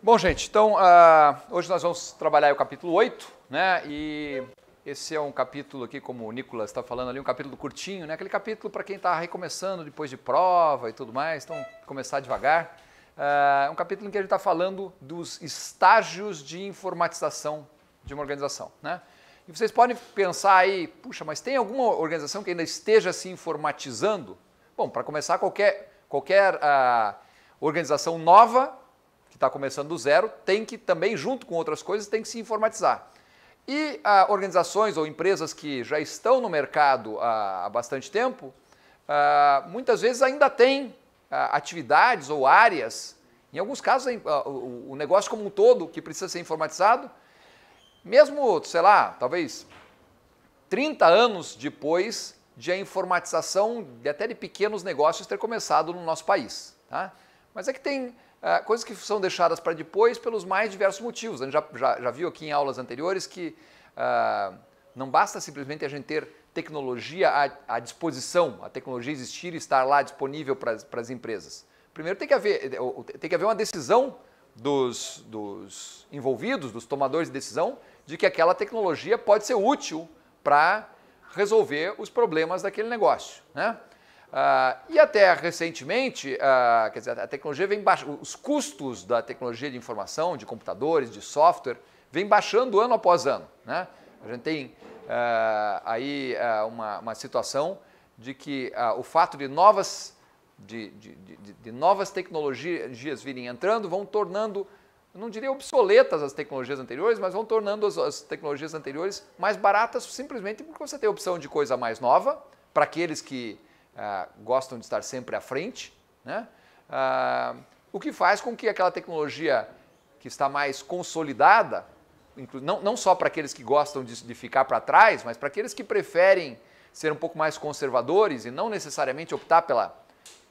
Bom, gente, então uh, hoje nós vamos trabalhar o capítulo 8, né? E esse é um capítulo aqui, como o Nicolas está falando ali, um capítulo curtinho, né? Aquele capítulo para quem está recomeçando depois de prova e tudo mais, então começar devagar. É uh, um capítulo em que a gente está falando dos estágios de informatização de uma organização, né? E vocês podem pensar aí, puxa, mas tem alguma organização que ainda esteja se informatizando? Bom, para começar, qualquer, qualquer uh, organização nova está começando do zero, tem que também, junto com outras coisas, tem que se informatizar. E ah, organizações ou empresas que já estão no mercado ah, há bastante tempo, ah, muitas vezes ainda têm ah, atividades ou áreas, em alguns casos ah, o negócio como um todo que precisa ser informatizado, mesmo, sei lá, talvez 30 anos depois de a informatização de até de pequenos negócios ter começado no nosso país. Tá? Mas é que tem ah, coisas que são deixadas para depois pelos mais diversos motivos. A gente já, já, já viu aqui em aulas anteriores que uh, não basta simplesmente a gente ter tecnologia à, à, disposição, a tecnologia existir e estar lá disponível para as empresas. Primeiro tem que haver, tem que haver uma decisão dos, dos envolvidos, dos tomadores de decisão, de que aquela tecnologia pode ser útil para resolver os problemas daquele negócio. Né? Ah, e até recentemente, ah, quer dizer, a tecnologia vem baixando, os custos da tecnologia de informação, de computadores, de software, vem baixando ano após ano. Né? A gente tem ah, aí ah, uma, uma, situação de que o fato de novas, de, de, de, de novas tecnologias virem entrando vão tornando não diria obsoletas as tecnologias anteriores, mas vão tornando as, as, tecnologias anteriores mais baratas simplesmente porque você tem a opção de coisa mais nova para aqueles que ah, gostam de estar sempre à frente, né? Ah, o que faz com que aquela tecnologia que está mais consolidada, não, não só para aqueles que gostam de, de ficar para trás, mas para aqueles que preferem ser um pouco mais conservadores e não necessariamente optar pela,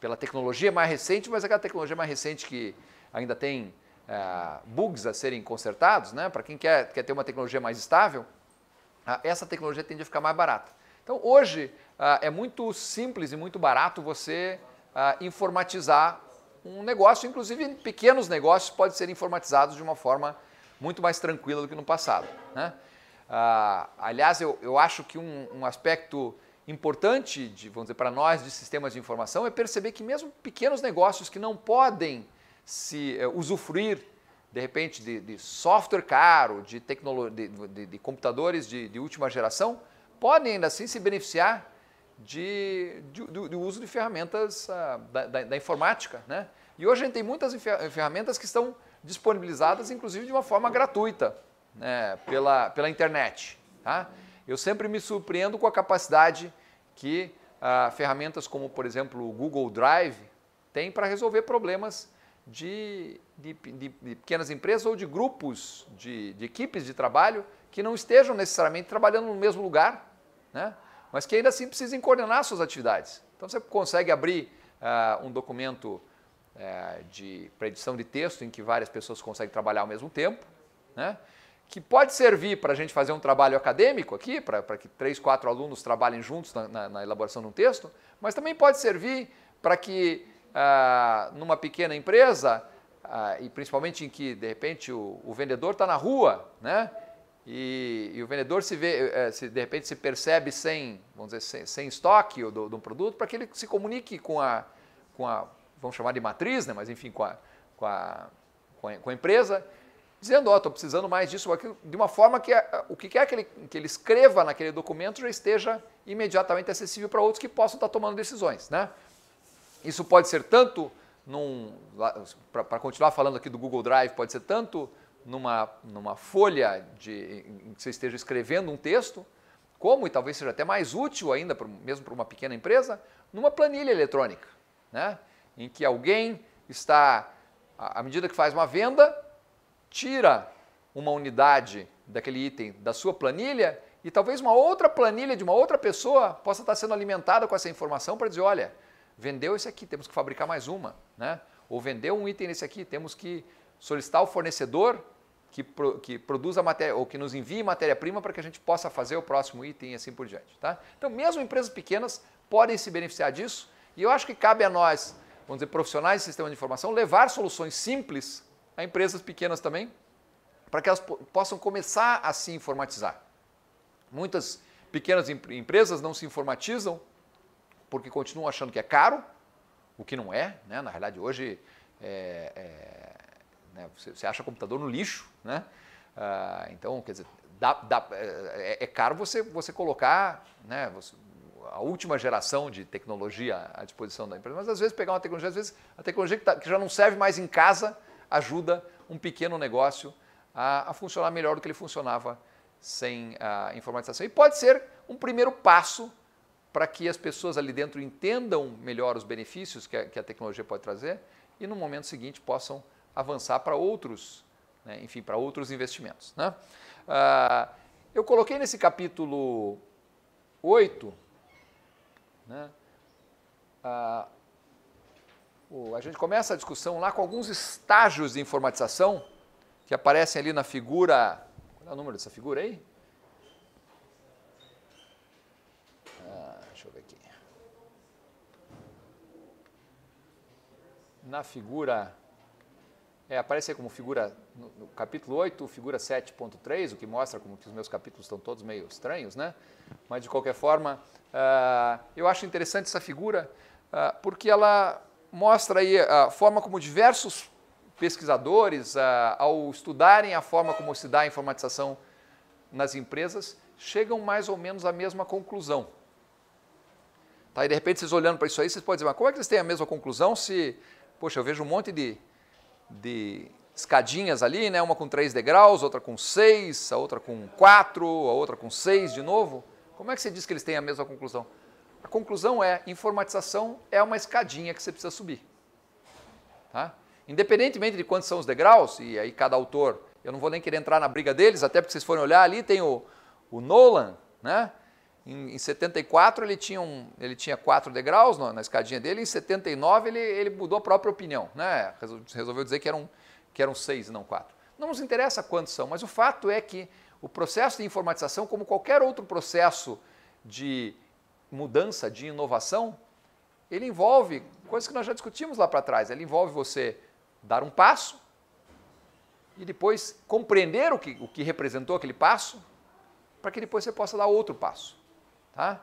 pela tecnologia mais recente, mas aquela tecnologia mais recente que ainda tem ah, bugs a serem consertados, né? para quem quer, quer ter uma tecnologia mais estável, essa tecnologia tende a ficar mais barata. Então, hoje, ah, é muito simples e muito barato você ah, informatizar um negócio, inclusive pequenos negócios podem ser informatizados de uma forma muito mais tranquila do que no passado. Né? Ah, aliás, eu, eu acho que um, um aspecto importante, de, vamos dizer, para nós de sistemas de informação é perceber que mesmo pequenos negócios que não podem se é, usufruir, de repente, de, de software caro, de, de, de, computadores de, de última geração, podem ainda assim se beneficiar de, de uso de ferramentas ah, da, da, da, informática. Né? E hoje a gente tem muitas ferramentas que estão disponibilizadas, inclusive de uma forma gratuita, né? pela, pela internet. Tá? Eu sempre me surpreendo com a capacidade que ah, ferramentas como, por exemplo, o Google Drive tem para resolver problemas de, de, de, de, pequenas empresas ou de grupos, de, equipes de trabalho que não estejam necessariamente trabalhando no mesmo lugar, né? mas que ainda assim precisem coordenar suas atividades. Então você consegue abrir uh, um documento uh, de predição de texto em que várias pessoas conseguem trabalhar ao mesmo tempo, né? que pode servir para a gente fazer um trabalho acadêmico aqui, para que três, quatro alunos trabalhem juntos na, na, na, elaboração de um texto, mas também pode servir para que ah, numa pequena empresa, ah, e principalmente em que, de repente, o, o vendedor está na rua, né? E, e o vendedor se vê, eh, se de repente se percebe sem, vamos dizer, sem, sem estoque do, do produto, para que ele se comunique com a, com a, vamos chamar de matriz, né? mas enfim, com a, com a, com a, com a empresa, dizendo, ó, oh, estou precisando mais disso, aquilo, de uma forma que a, eh, o que quer que ele, que ele escreva naquele documento já esteja imediatamente acessível para outros que possam estar tomando decisões. Né? Isso pode ser tanto, para continuar falando aqui do Google Drive, pode ser tanto numa, numa folha de, em que você esteja escrevendo um texto, como, e talvez seja até mais útil ainda, mesmo para uma pequena empresa, numa planilha eletrônica, né? em que alguém está, à medida que faz uma venda, tira uma unidade daquele item da sua planilha e talvez uma outra planilha de uma outra pessoa possa estar sendo alimentada com essa informação para dizer, olha, vendeu esse aqui, temos que fabricar mais uma, né? ou vendeu um item nesse aqui, temos que solicitar o fornecedor que, pro, que produza matéria ou que nos envie matéria-prima para que a gente possa fazer o próximo item e assim por diante. Tá? Então, mesmo empresas pequenas podem se beneficiar disso e eu acho que cabe a nós, vamos dizer, profissionais de sistema de informação, levar soluções simples a empresas pequenas também, para que elas possam começar a se informatizar. Muitas pequenas empresas não se informatizam porque continuam achando que é caro, o que não é, né? na realidade hoje é, é, né? Você, você, acha computador no lixo, né? Ah, então, quer dizer, dá, dá, é, é, caro você, você colocar né, você, a última geração de tecnologia à disposição da empresa, mas às vezes pegar uma tecnologia, às vezes a tecnologia que, tá, que já não serve mais em casa ajuda um pequeno negócio a, a funcionar melhor do que ele funcionava sem a informatização. E pode ser um primeiro passo para que as pessoas ali dentro entendam melhor os benefícios que a, que a tecnologia pode trazer e no momento seguinte possam avançar para outros, né, enfim, para outros investimentos. Né? Ah, eu coloquei nesse capítulo 8, né, ah, a gente começa a discussão lá com alguns estágios de informatização que aparecem ali na figura. Qual é o número dessa figura aí? Ah, deixa eu ver aqui. Na figura é, aí como figura no, no capítulo 8, figura 7.3, o que mostra como que os meus capítulos estão todos meio estranhos, né? Mas de qualquer forma, uh, eu acho interessante essa figura uh, porque ela mostra aí a forma como diversos pesquisadores, uh, ao estudarem a forma como se dá a informatização nas empresas, chegam mais ou menos à mesma conclusão. Tá, e de repente vocês olhando para isso aí, vocês podem dizer, mas como é que eles têm a mesma conclusão se, poxa, eu vejo um monte de de escadinhas ali, né? Uma com três degraus, outra com seis, a outra com quatro, a outra com seis de novo. Como é que você diz que eles têm a mesma conclusão? A conclusão é: informatização é uma escadinha que você precisa subir. Tá? Independentemente de quantos são os degraus, e aí cada autor, eu não vou nem querer entrar na briga deles, até porque vocês forem olhar ali, tem o, o Nolan, né? Em, em 74 ele tinha, um, ele tinha quatro degraus na, na escadinha dele, em 79 ele, ele mudou a própria opinião, né? resolveu dizer que eram, que eram seis e não quatro. Não nos interessa quantos são, mas o fato é que o processo de informatização, como qualquer outro processo de mudança, de inovação, ele envolve coisas que nós já discutimos lá para trás. Ele envolve você dar um passo e depois compreender o que, o que representou aquele passo, para que depois você possa dar outro passo. Tá?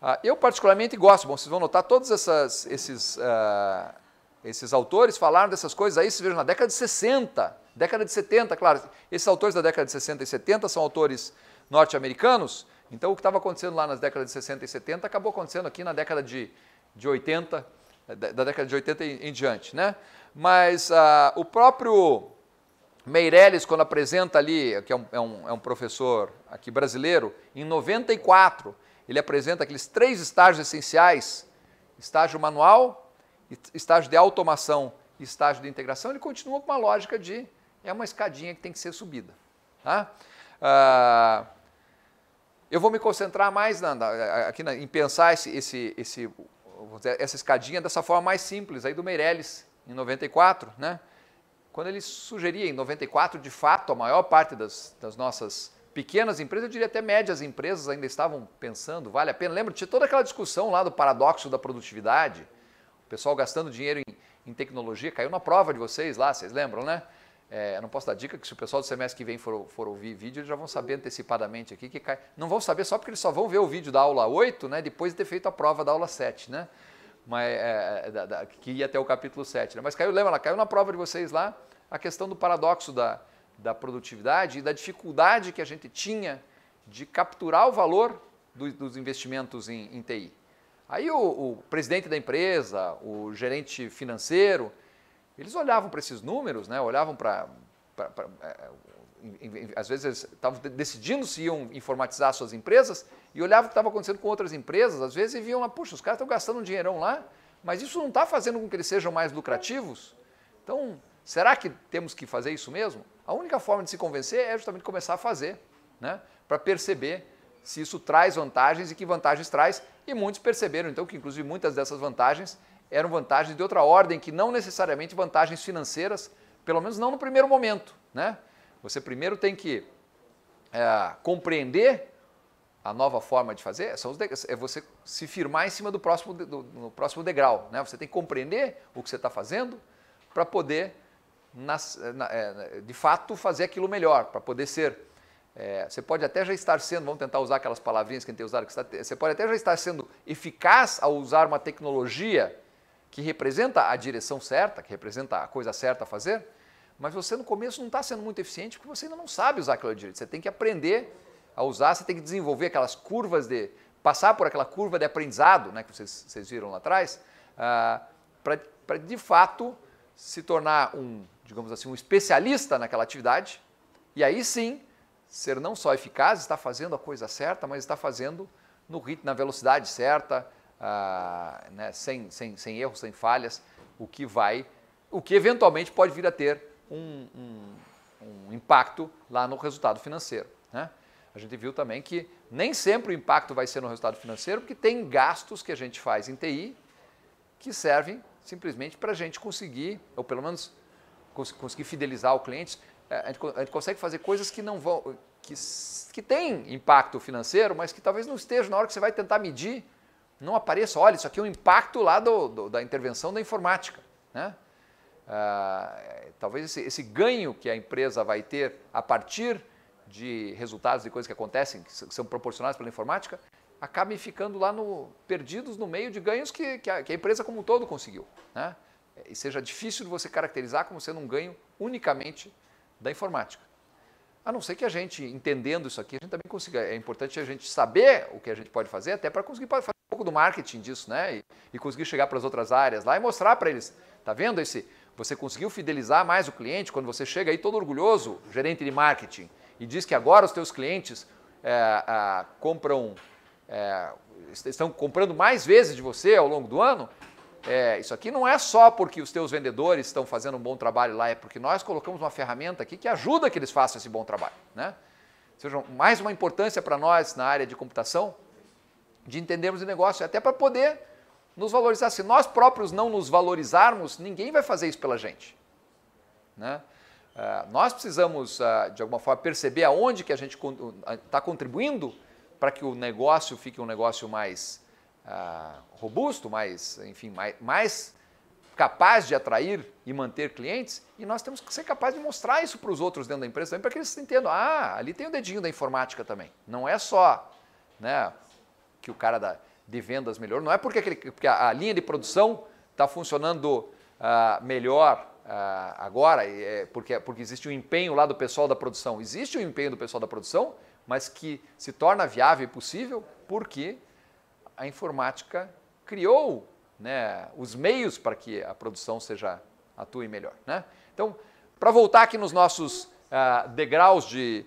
Ah, eu particularmente gosto, bom, vocês vão notar, todos essas, esses, ah, esses autores falaram dessas coisas aí, vocês vejam, na década de 60, década de 70, claro, esses autores da década de 60 e 70 são autores norte-americanos, então o que estava acontecendo lá nas décadas de 60 e 70 acabou acontecendo aqui na década de, de 80, da, década de 80 em, em diante, né? Mas ah, o próprio Meirelles, quando apresenta ali, que é um, é um, é um professor aqui brasileiro, em 94, ele apresenta aqueles três estágios essenciais: estágio manual, estágio de automação e estágio de integração. Ele continua com uma lógica de é uma escadinha que tem que ser subida. Tá? Ah, eu vou me concentrar mais na, na, aqui na, em pensar esse, esse, esse essa escadinha dessa forma mais simples aí do Meirelles em 94, né? Quando ele sugeria em 94, de fato, a maior parte das, das nossas pequenas empresas, eu diria até médias empresas ainda estavam pensando, vale a pena. Lembra tinha toda aquela discussão lá do paradoxo da produtividade? O pessoal gastando dinheiro em, em tecnologia, caiu na prova de vocês lá, vocês lembram, né? É, eu não posso dar dica que se o pessoal do semestre que vem for, for ouvir vídeo, eles já vão saber antecipadamente aqui que cai. Não vão saber só porque eles só vão ver o vídeo da aula 8, né? Depois de ter feito a prova da aula 7, né? Mas, é, é, da, da, que ia até o capítulo 7. Né? Mas caiu, lembra lá, caiu na prova de vocês lá a questão do paradoxo da, da produtividade e da dificuldade que a gente tinha de capturar o valor do, dos investimentos em, em TI. Aí o, o, presidente da empresa, o gerente financeiro, eles olhavam para esses números, né? olhavam para. É, às vezes estavam decidindo se iam informatizar suas empresas e olhavam o que estava acontecendo com outras empresas, às vezes, viam lá, puxa, os caras estão gastando um dinheirão lá, mas isso não está fazendo com que eles sejam mais lucrativos. Então, Será que temos que fazer isso mesmo? A única forma de se convencer é justamente começar a fazer, né? para perceber se isso traz vantagens e que vantagens traz. E muitos perceberam, então, que inclusive muitas dessas vantagens eram vantagens de outra ordem, que não necessariamente vantagens financeiras, pelo menos não no primeiro momento. Né? Você primeiro tem que é, compreender a nova forma de fazer, são os é você se firmar em cima do próximo, do, do próximo degrau. Né? Você tem que compreender o que você está fazendo para poder eh, eh, na, de fato fazer aquilo melhor, para poder ser. É, você pode até já estar sendo, vamos tentar usar aquelas palavrinhas que a gente tem usado, que você pode até já estar sendo eficaz ao usar uma tecnologia que representa a direção certa, que representa a coisa certa a fazer, mas você no começo não está sendo muito eficiente porque você ainda não sabe usar aquilo direito. Você tem que aprender a usar, você tem que desenvolver aquelas curvas de. passar por aquela curva de aprendizado né, que vocês, vocês viram lá atrás, ah, para de fato se tornar um, digamos assim, um especialista naquela atividade, e aí sim ser não só eficaz, está fazendo a coisa certa, mas está fazendo no ritmo, na velocidade certa, ah, né, sem, sem, sem erros, sem falhas, o que vai, o que eventualmente pode vir a ter um, um, um impacto lá no resultado financeiro. Né? A gente viu também que nem sempre o impacto vai ser no resultado financeiro, porque tem gastos que a gente faz em TI que servem simplesmente para a gente conseguir, ou pelo menos cons conseguir fidelizar o cliente. É, a gente, a gente, consegue fazer coisas que não vão, que, que tem impacto financeiro, mas que talvez não esteja na hora que você vai tentar medir, não apareça. Olha, isso aqui é um impacto lá do, do da intervenção da informática, né? Ah, é, talvez esse, esse ganho que a empresa vai ter a partir de resultados e coisas que acontecem, que são proporcionados pela informática, acabem ficando lá no, perdidos no meio de ganhos que, que, a, que a empresa como um todo conseguiu. Né? E seja difícil de você caracterizar como sendo um ganho unicamente da informática. A não ser que a gente, entendendo isso aqui, a gente também consiga. É importante a gente saber o que a gente pode fazer, até para conseguir fazer um pouco do marketing disso, né? E, e conseguir chegar para as outras áreas lá e mostrar para eles. Tá vendo esse? Você conseguiu fidelizar mais o cliente quando você chega aí todo orgulhoso, gerente de marketing, e diz que agora os teus clientes é, é, compram é, estão comprando mais vezes de você ao longo do ano, é, isso aqui não é só porque os teus vendedores estão fazendo um bom trabalho lá, é porque nós colocamos uma ferramenta aqui que ajuda que eles façam esse bom trabalho. Né? Ou seja, mais uma importância para nós na área de computação de entendermos o negócio, até para poder nos valorizar. Se nós próprios não nos valorizarmos, ninguém vai fazer isso pela gente. Né? Uh, nós precisamos, uh, de alguma forma, perceber aonde que a gente está contribuindo para que o negócio fique um negócio mais ah, robusto, mais, enfim, mais, mais capaz de atrair e manter clientes, e nós temos que ser capazes de mostrar isso para os outros dentro da empresa também, para que eles entendam, ah, ali tem o dedinho da informática também. Não é só né, que o cara da, de vendas melhor, não é porque, aquele, porque a, a linha de produção está funcionando ah, melhor ah, agora, é porque, porque existe um empenho lá do pessoal da produção. Existe o um empenho do pessoal da produção, mas que se torna viável e possível porque a informática criou né, os meios para que a produção seja atue melhor. Né? Então, para voltar aqui nos nossos ah, degraus de.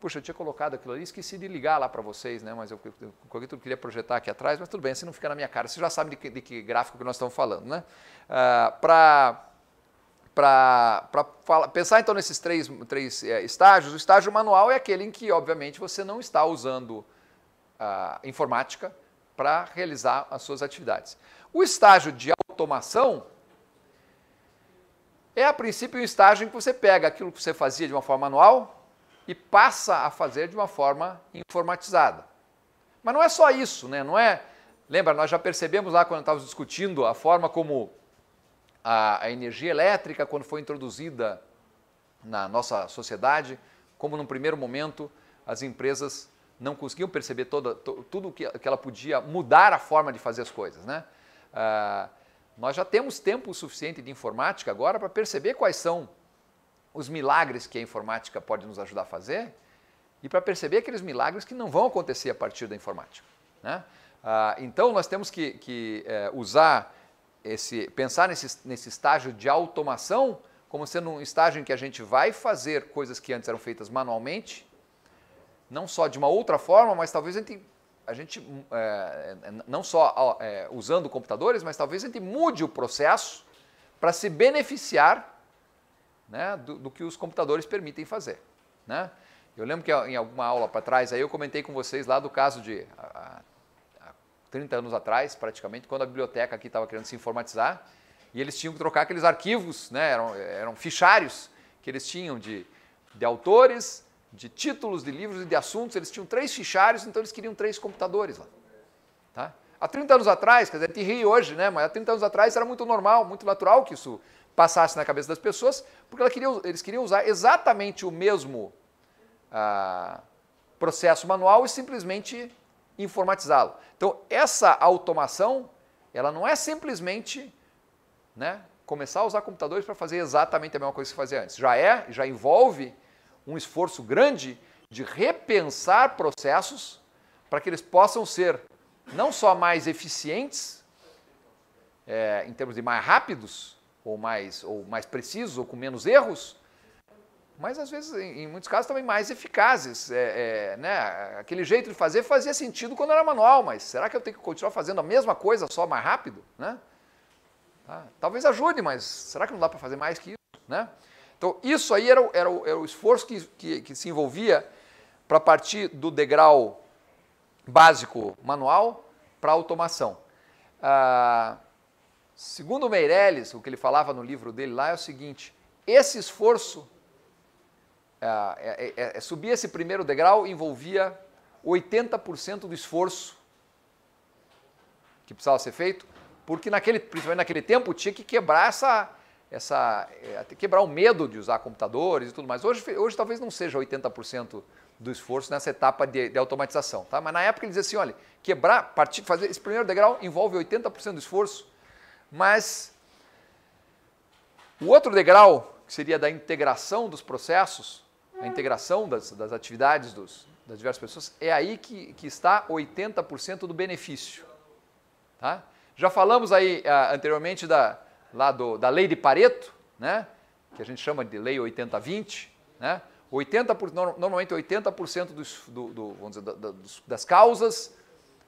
Puxa, eu tinha colocado aquilo ali, esqueci de ligar lá para vocês, né? mas eu, eu, eu, queria projetar aqui atrás, mas tudo bem, assim não fica na minha cara. Vocês já sabem de que, de que gráfico que nós estamos falando. Né? Ah, para para pensar então nesses três, três é, estágios, o estágio manual é aquele em que, obviamente, você não está usando a ah, informática para realizar as suas atividades. O estágio de automação é, a princípio, um estágio em que você pega aquilo que você fazia de uma forma manual e passa a fazer de uma forma informatizada. Mas não é só isso, né? Não é. Lembra, nós já percebemos lá quando estávamos discutindo a forma como a, a energia elétrica, quando foi introduzida na nossa sociedade, como num primeiro momento as empresas não conseguiam perceber toda, to, tudo que, que ela podia mudar a forma de fazer as coisas. Né? Ah, nós já temos tempo suficiente de informática agora para perceber quais são os milagres que a informática pode nos ajudar a fazer e para perceber aqueles milagres que não vão acontecer a partir da informática. Né? Ah, então, nós temos que, que eh, usar esse, pensar nesse, nesse estágio de automação como sendo um estágio em que a gente vai fazer coisas que antes eram feitas manualmente, não só de uma outra forma, mas talvez a gente, a gente é, é não só é, usando computadores, mas talvez a gente mude o processo para se beneficiar né, do, do, que os computadores permitem fazer. Né? Eu lembro que em alguma aula para trás aí eu comentei com vocês lá do caso de a, a, 30 anos atrás, praticamente, quando a biblioteca aqui estava querendo se informatizar, e eles tinham que trocar aqueles arquivos, né? eram, eram fichários que eles tinham de, de autores, de títulos de livros e de assuntos, eles tinham três fichários, então eles queriam três computadores lá. Tá? Há 30 anos atrás, quer dizer, a gente ri hoje, né? mas há 30 anos atrás era muito normal, muito natural que isso passasse na cabeça das pessoas, porque queria, eles queriam usar exatamente o mesmo ah, processo manual e simplesmente informatizá-lo. Então, essa automação, ela não é simplesmente né, começar a usar computadores para fazer exatamente a mesma coisa que fazia antes. Já é, já envolve um esforço grande de repensar processos para que eles possam ser não só mais eficientes, é, em termos de mais rápidos, ou mais, ou mais precisos, ou com menos erros, mas às vezes, em muitos casos, também mais eficazes. É, é, né? Aquele jeito de fazer fazia sentido quando era manual, mas será que eu tenho que continuar fazendo a mesma coisa só mais rápido? Né? Tá? Talvez ajude, mas será que não dá para fazer mais que isso? Né? Então, isso aí era, era, era o esforço que, que, que se envolvia para partir do degrau básico manual para automação. Ah, segundo Meirelles, o que ele falava no livro dele lá é o seguinte: esse esforço é, é, é, é, é subir esse primeiro degrau envolvia 80% do esforço que precisava ser feito, porque naquele, principalmente naquele tempo tinha que quebrar essa, essa quebrar o medo de usar computadores e tudo mais. Hoje, hoje talvez não seja 80% do esforço nessa etapa de, de, automatização, tá? Mas na época ele dizia assim, olha, quebrar, partir, fazer esse primeiro degrau envolve 80% do esforço, mas o outro degrau, que seria da integração dos processos, a integração das, das atividades dos, das diversas pessoas, é aí que, que está 80% do benefício. Tá? Já falamos aí ah, anteriormente da, lá do, da lei de Pareto, né? que a gente chama de lei 80-20, né? 80 por, normalmente 80% dos, do, do, vamos dizer, da, da, das causas,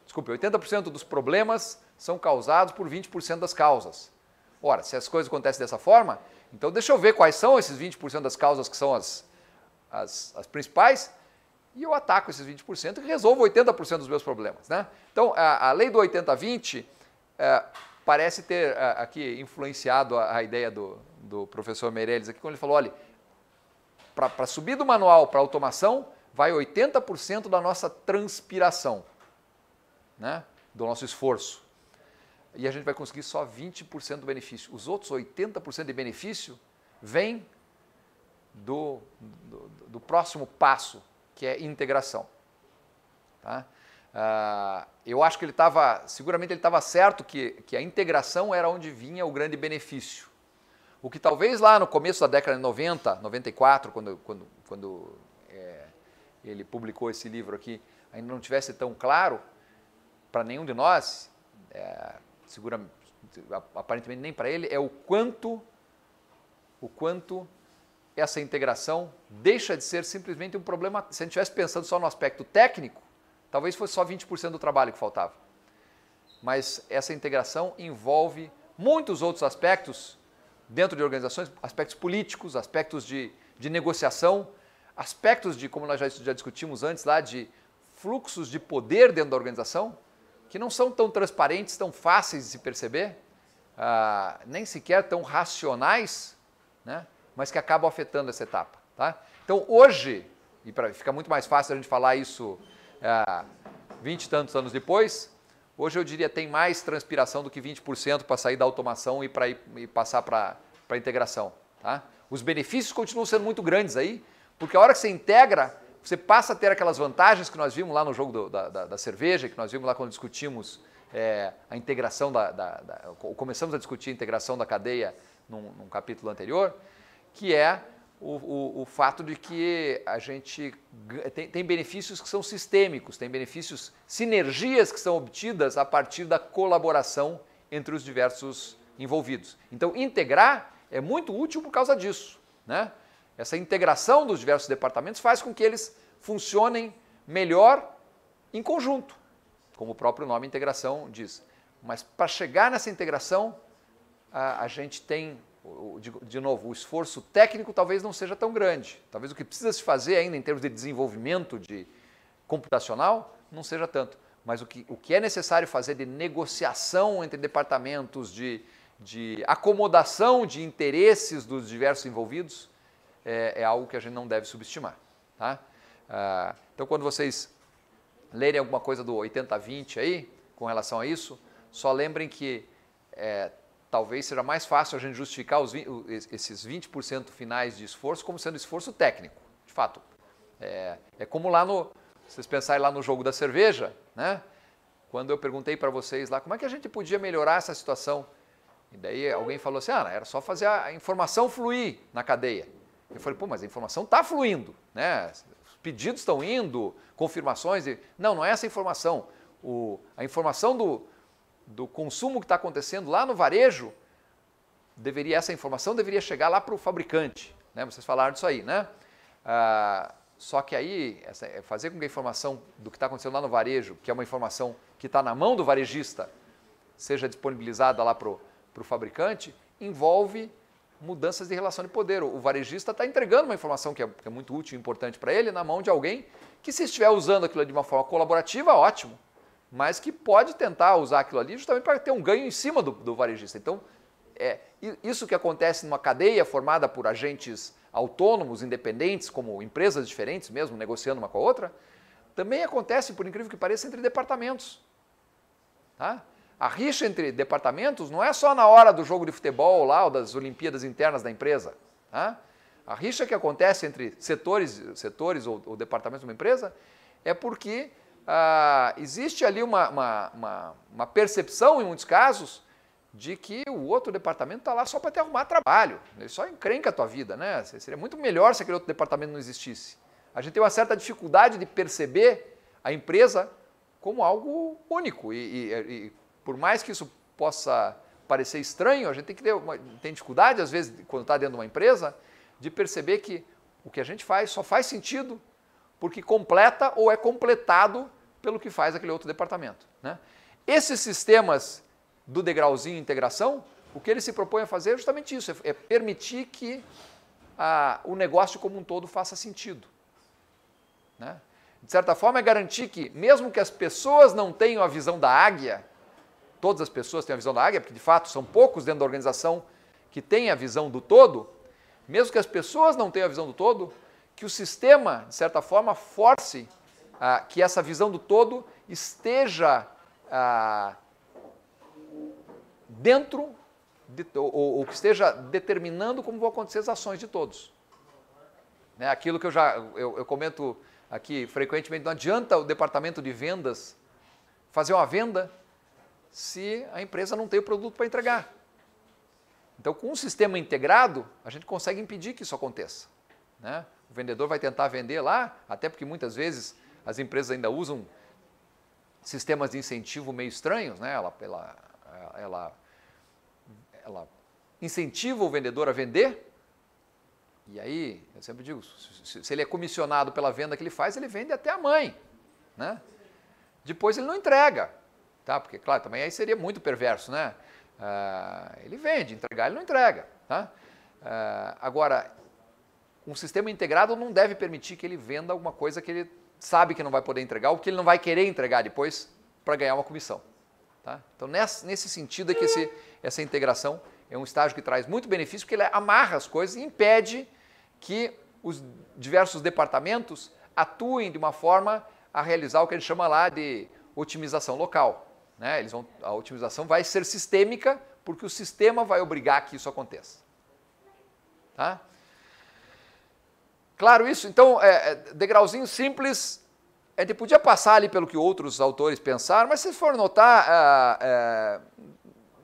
desculpe, 80% dos problemas são causados por 20% das causas. Ora, se as coisas acontecem dessa forma, então deixa eu ver quais são esses 20% das causas que são as, as, as principais, e eu ataco esses 20% e resolvo 80% dos meus problemas. Né? Então, a, a lei do 80-20 é, parece ter a, é, aqui influenciado a, a ideia do, do, professor Meirelles aqui, quando ele falou, olha, para subir do manual para automação, vai 80% da nossa transpiração, né? do nosso esforço. E a gente vai conseguir só 20% do benefício. Os outros 80% de benefício vem do, do, do próximo passo, que é integração. Tá? Uh, eu acho que ele estava, seguramente ele estava certo que, que a integração era onde vinha o grande benefício. O que talvez lá no começo da década de 90, 94, quando, quando, quando é, ele publicou esse livro aqui, ainda não tivesse tão claro para nenhum de nós, é, segura, aparentemente nem para ele, é o quanto, o quanto essa integração deixa de ser simplesmente um problema. Se a gente estivesse pensando só no aspecto técnico, talvez fosse só 20% do trabalho que faltava. Mas essa integração envolve muitos outros aspectos dentro de organizações, aspectos políticos, aspectos de, de negociação, aspectos de, como nós já, já discutimos antes lá, de fluxos de poder dentro da organização, que não são tão transparentes, tão fáceis de se perceber, ah, nem sequer tão racionais, né? mas que acabam afetando essa etapa. Tá? Então, hoje, e para ficar muito mais fácil a gente falar isso é, vinte e tantos anos depois, hoje eu diria tem mais transpiração do que 20% para sair da automação e, pra, ir, e passar para a integração. Tá? Os benefícios continuam sendo muito grandes aí, porque a hora que você integra, você passa a ter aquelas vantagens que nós vimos lá no jogo do, da, da, da, cerveja, que nós vimos lá quando discutimos é, a integração da, da, começamos a discutir a integração da cadeia num, num capítulo anterior que é o, o, o fato de que a gente tem, tem benefícios que são sistêmicos, tem benefícios, sinergias que são obtidas a partir da colaboração entre os diversos envolvidos. Então, integrar é muito útil por causa disso. Né? Essa integração dos diversos departamentos faz com que eles funcionem melhor em conjunto, como o próprio nome integração diz. Mas para chegar nessa integração, a, a gente tem de, novo, o esforço técnico talvez não seja tão grande. Talvez o que precisa se fazer ainda em termos de desenvolvimento de computacional não seja tanto. Mas o que, o que é necessário fazer de negociação entre departamentos, de, de acomodação de interesses dos diversos envolvidos, é, é algo que a gente não deve subestimar. Tá? Ah, então, quando vocês lerem alguma coisa do 80-20 aí, com relação a isso, só lembrem que é, talvez seja mais fácil a gente justificar os, esses 20% finais de esforço como sendo esforço técnico. De fato, é, é como lá no, vocês pensarem lá no jogo da cerveja, né? Quando eu perguntei para vocês lá como é que a gente podia melhorar essa situação, e daí alguém falou assim, ah, era só fazer a informação fluir na cadeia. Eu falei, pô, mas a informação está fluindo, né? Os pedidos estão indo, confirmações. E... Não, não é essa informação. O, a informação do, do consumo que está acontecendo lá no varejo, deveria essa informação deveria chegar lá para o fabricante. Né? Vocês falaram disso aí, né? Ah, só que aí, essa, é fazer com que a informação do que está acontecendo lá no varejo, que é uma informação que está na mão do varejista, seja disponibilizada lá para o fabricante, envolve mudanças de relação de poder. O varejista está entregando uma informação que é, que é muito útil e importante para ele na mão de alguém que, se estiver usando aquilo de uma forma colaborativa, ótimo mas que pode tentar usar aquilo ali justamente para ter um ganho em cima do, do varejista. Então, é, isso que acontece numa cadeia formada por agentes autônomos, independentes, como empresas diferentes mesmo, negociando uma com a outra, também acontece, por incrível que pareça, entre departamentos. Tá? A rixa entre departamentos não é só na hora do jogo de futebol lá ou das Olimpíadas internas da empresa. Tá? A rixa que acontece entre setores, setores ou, ou departamentos de uma empresa é porque ah, existe ali uma, uma, uma, uma percepção, em muitos casos, de que o outro departamento está lá só para te arrumar trabalho. Ele só encrenca a tua vida, né? Seria muito melhor se aquele outro departamento não existisse. A gente tem uma certa dificuldade de perceber a empresa como algo único. E, e, e por mais que isso possa parecer estranho, a gente tem que ter uma, tem dificuldade, às vezes, quando está dentro de uma empresa, de perceber que o que a gente faz só faz sentido porque completa ou é completado pelo que faz aquele outro departamento. Né? Esses sistemas do degrauzinho integração, o que ele se propõe a fazer é justamente isso, é, é permitir que a, o negócio como um todo faça sentido. Né? De certa forma, é garantir que, mesmo que as pessoas não tenham a visão da águia, todas as pessoas têm a visão da águia, porque de fato são poucos dentro da organização que têm a visão do todo, mesmo que as pessoas não tenham a visão do todo, que o sistema, de certa forma, force ah, que essa visão do todo esteja ah, dentro de, ou, ou, que esteja determinando como vão acontecer as ações de todos. Né? Aquilo que eu já eu, eu comento aqui frequentemente, não adianta o departamento de vendas fazer uma venda se a empresa não tem o produto para entregar. Então, com um sistema integrado, a gente consegue impedir que isso aconteça. Né? O vendedor vai tentar vender lá, até porque muitas vezes as empresas ainda usam sistemas de incentivo meio estranhos, né? Ela, ela, ela, ela incentiva o vendedor a vender. E aí, eu sempre digo, se ele é comissionado pela venda que ele faz, ele vende até a mãe, né? Depois ele não entrega, tá? Porque, claro, também aí seria muito perverso, né? Ah, ele vende, entregar ele não entrega, tá? Ah, agora, um sistema integrado não deve permitir que ele venda alguma coisa que ele sabe que não vai poder entregar, ou que ele não vai querer entregar depois para ganhar uma comissão. Tá? Então, nesse, nesse sentido é que esse, essa integração é um estágio que traz muito benefício, porque ele amarra as coisas e impede que os diversos departamentos atuem de uma forma a realizar o que a gente chama lá de otimização local. Né? Eles vão, a otimização vai ser sistêmica, porque o sistema vai obrigar que isso aconteça. Tá? Claro isso? Então, é, é, degrauzinho simples, a gente podia passar ali pelo que outros autores pensaram, mas se for notar, é, é,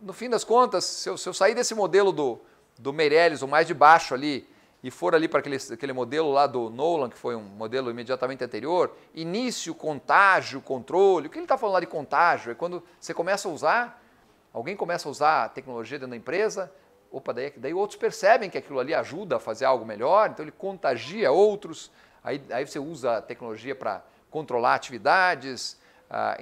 no fim das contas, se eu, se eu, sair desse modelo do, do Meirelles, o mais de baixo ali, e for ali para aquele, aquele modelo lá do Nolan, que foi um modelo imediatamente anterior, início, contágio, controle, o que ele está falando lá de contágio? É quando você começa a usar, alguém começa a usar a tecnologia dentro da empresa, opa, daí, é daí outros percebem que aquilo ali ajuda a fazer algo melhor, então ele contagia outros, aí, aí você usa a tecnologia para controlar atividades, ah,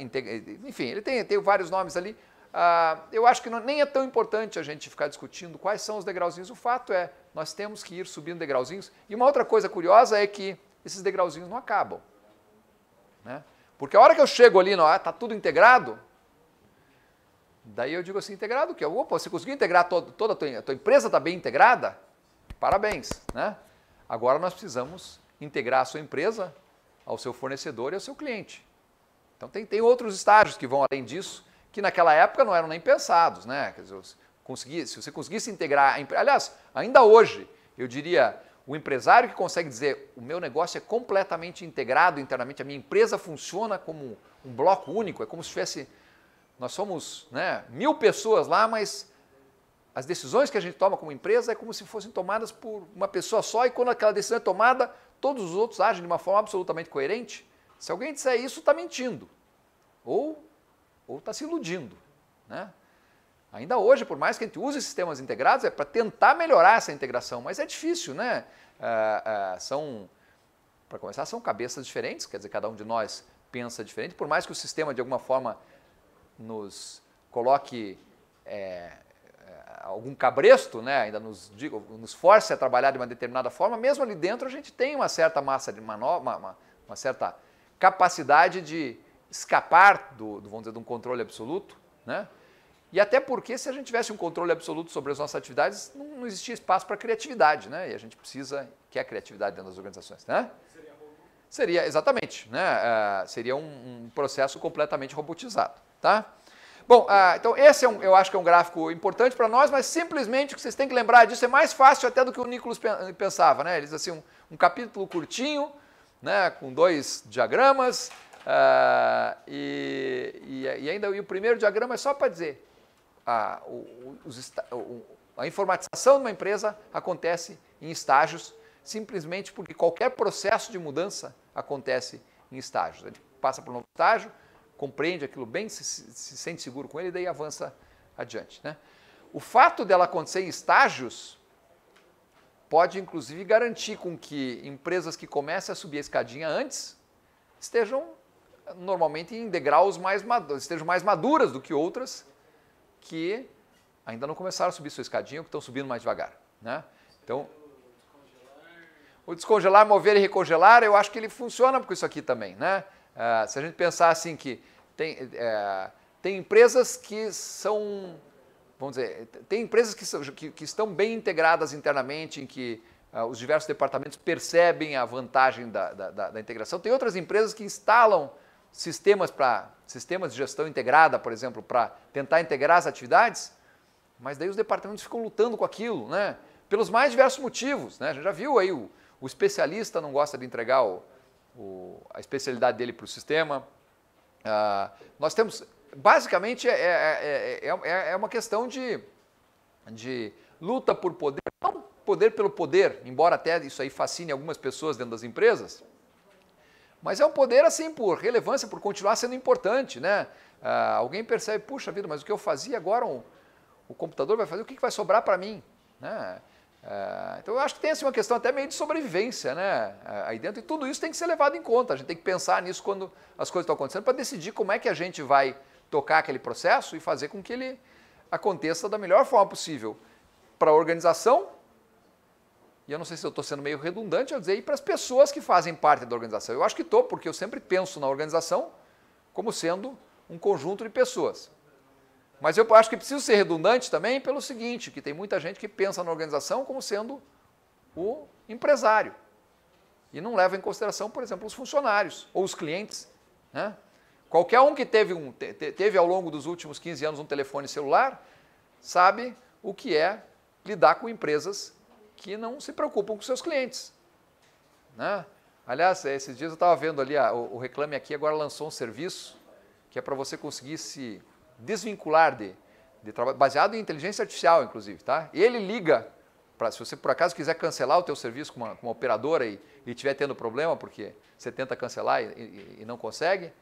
enfim, ele tem, tem vários nomes ali. Ah, eu acho que não, nem é tão importante a gente ficar discutindo quais são os degrauzinhos, o fato é, nós temos que ir subindo degrauzinhos. E uma outra coisa curiosa é que esses degrauzinhos não acabam. Né? Porque a hora que eu chego ali, está ah, tudo integrado, Daí eu digo assim, integrado é o quê? Opa, você conseguiu integrar todo, toda a tua, a tua empresa, está bem integrada? Parabéns, né? Agora nós precisamos integrar a sua empresa ao seu fornecedor e ao seu cliente. Então tem, tem outros estágios que vão além disso, que naquela época não eram nem pensados, né? Quer dizer, conseguir, se você conseguisse integrar, a, aliás, ainda hoje, eu diria, o empresário que consegue dizer, o meu negócio é completamente integrado internamente, a minha empresa funciona como um bloco único, é como se tivesse nós somos né, mil pessoas lá, mas as decisões que a gente toma como empresa é como se fossem tomadas por uma pessoa só, e quando aquela decisão é tomada, todos os outros agem de uma forma absolutamente coerente. Se alguém disser isso, está mentindo. Ou ou está se iludindo. Né? Ainda hoje, por mais que a gente use sistemas integrados, é para tentar melhorar essa integração, mas é difícil, né? Ah, ah, são, para começar, são cabeças diferentes, quer dizer, cada um de nós pensa diferente, por mais que o sistema, de alguma forma, nos coloque é, é, algum cabresto, né, ainda nos, força nos force a trabalhar de uma determinada forma, mesmo ali dentro a gente tem uma certa massa de manobra, uma, uma, uma certa capacidade de escapar do, do, vamos dizer, de um controle absoluto, né? E até porque se a gente tivesse um controle absoluto sobre as nossas atividades, não, não existia espaço para criatividade, né? E a gente precisa que a criatividade dentro das organizações, né? Seria, Seria exatamente, né? Uh, seria um, um processo completamente robotizado. Tá? Bom, ah, então esse é um, eu acho que é um gráfico importante para nós, mas simplesmente o que vocês têm que lembrar disso é mais fácil até do que o Nicolas pensava, né? Eles assim um, um capítulo curtinho, né? Com dois diagramas ah, e, e, ainda e o primeiro diagrama é só para dizer a, ah, os, a informatização de uma empresa acontece em estágios, simplesmente porque qualquer processo de mudança acontece em estágios. Ele passa por um novo estágio, compreende aquilo bem, se, se sente seguro com ele, e daí avança adiante. Né? O fato dela acontecer em estágios pode, inclusive, garantir com que empresas que comecem a subir a escadinha antes estejam normalmente em degraus mais maduros, estejam mais maduras do que outras que ainda não começaram a subir sua escadinha ou que estão subindo mais devagar. Né? Então, o descongelar, mover e recongelar, eu acho que ele funciona com isso aqui também. Né? Ah, se a gente pensar assim que tem, é, tem empresas que são, vamos dizer, tem empresas que, são, que, que estão bem integradas internamente, em que ah, os diversos departamentos percebem a vantagem da, da, da integração. Tem outras empresas que instalam sistemas para sistemas de gestão integrada, por exemplo, para tentar integrar as atividades, mas daí os departamentos ficam lutando com aquilo, né? Pelos mais diversos motivos, né? A gente já viu aí o, o especialista não gosta de entregar o, o, a especialidade dele para o sistema, nós temos, basicamente, é, é, é, é, uma questão de, de luta por poder, não poder pelo poder, embora até isso aí fascine algumas pessoas dentro das empresas, mas é um poder assim por relevância, por continuar sendo importante, né? Ah, alguém percebe, puxa vida, mas o que eu fazia agora, um, o computador vai fazer, o que, que vai sobrar para mim? Né? É, então, eu acho que tem assim, uma questão até meio de sobrevivência né, é, aí dentro, e tudo isso tem que ser levado em conta. A gente tem que pensar nisso quando as coisas estão acontecendo para decidir como é que a gente vai tocar aquele processo e fazer com que ele aconteça da melhor forma possível para a organização, e eu não sei se eu estou sendo meio redundante ao dizer, e para as pessoas que fazem parte da organização. Eu acho que estou, porque eu sempre penso na organização como sendo um conjunto de pessoas. Mas eu acho que preciso ser redundante também pelo seguinte, que tem muita gente que pensa na organização como sendo o empresário e não leva em consideração, por exemplo, os funcionários ou os clientes. Né? Qualquer um que teve, um, te, teve ao longo dos últimos 15 anos um telefone celular sabe o que é lidar com empresas que não se preocupam com seus clientes. Né? Aliás, é, esses dias eu estava vendo ali, ah, o Reclame Aqui agora lançou um serviço que é para você conseguir se desvincular de, de trabalho, baseado em inteligência artificial, inclusive, tá? Ele liga, para se você por acaso quiser cancelar o teu serviço com uma, com uma operadora e estiver tendo problema, porque você tenta cancelar e, e, e não consegue,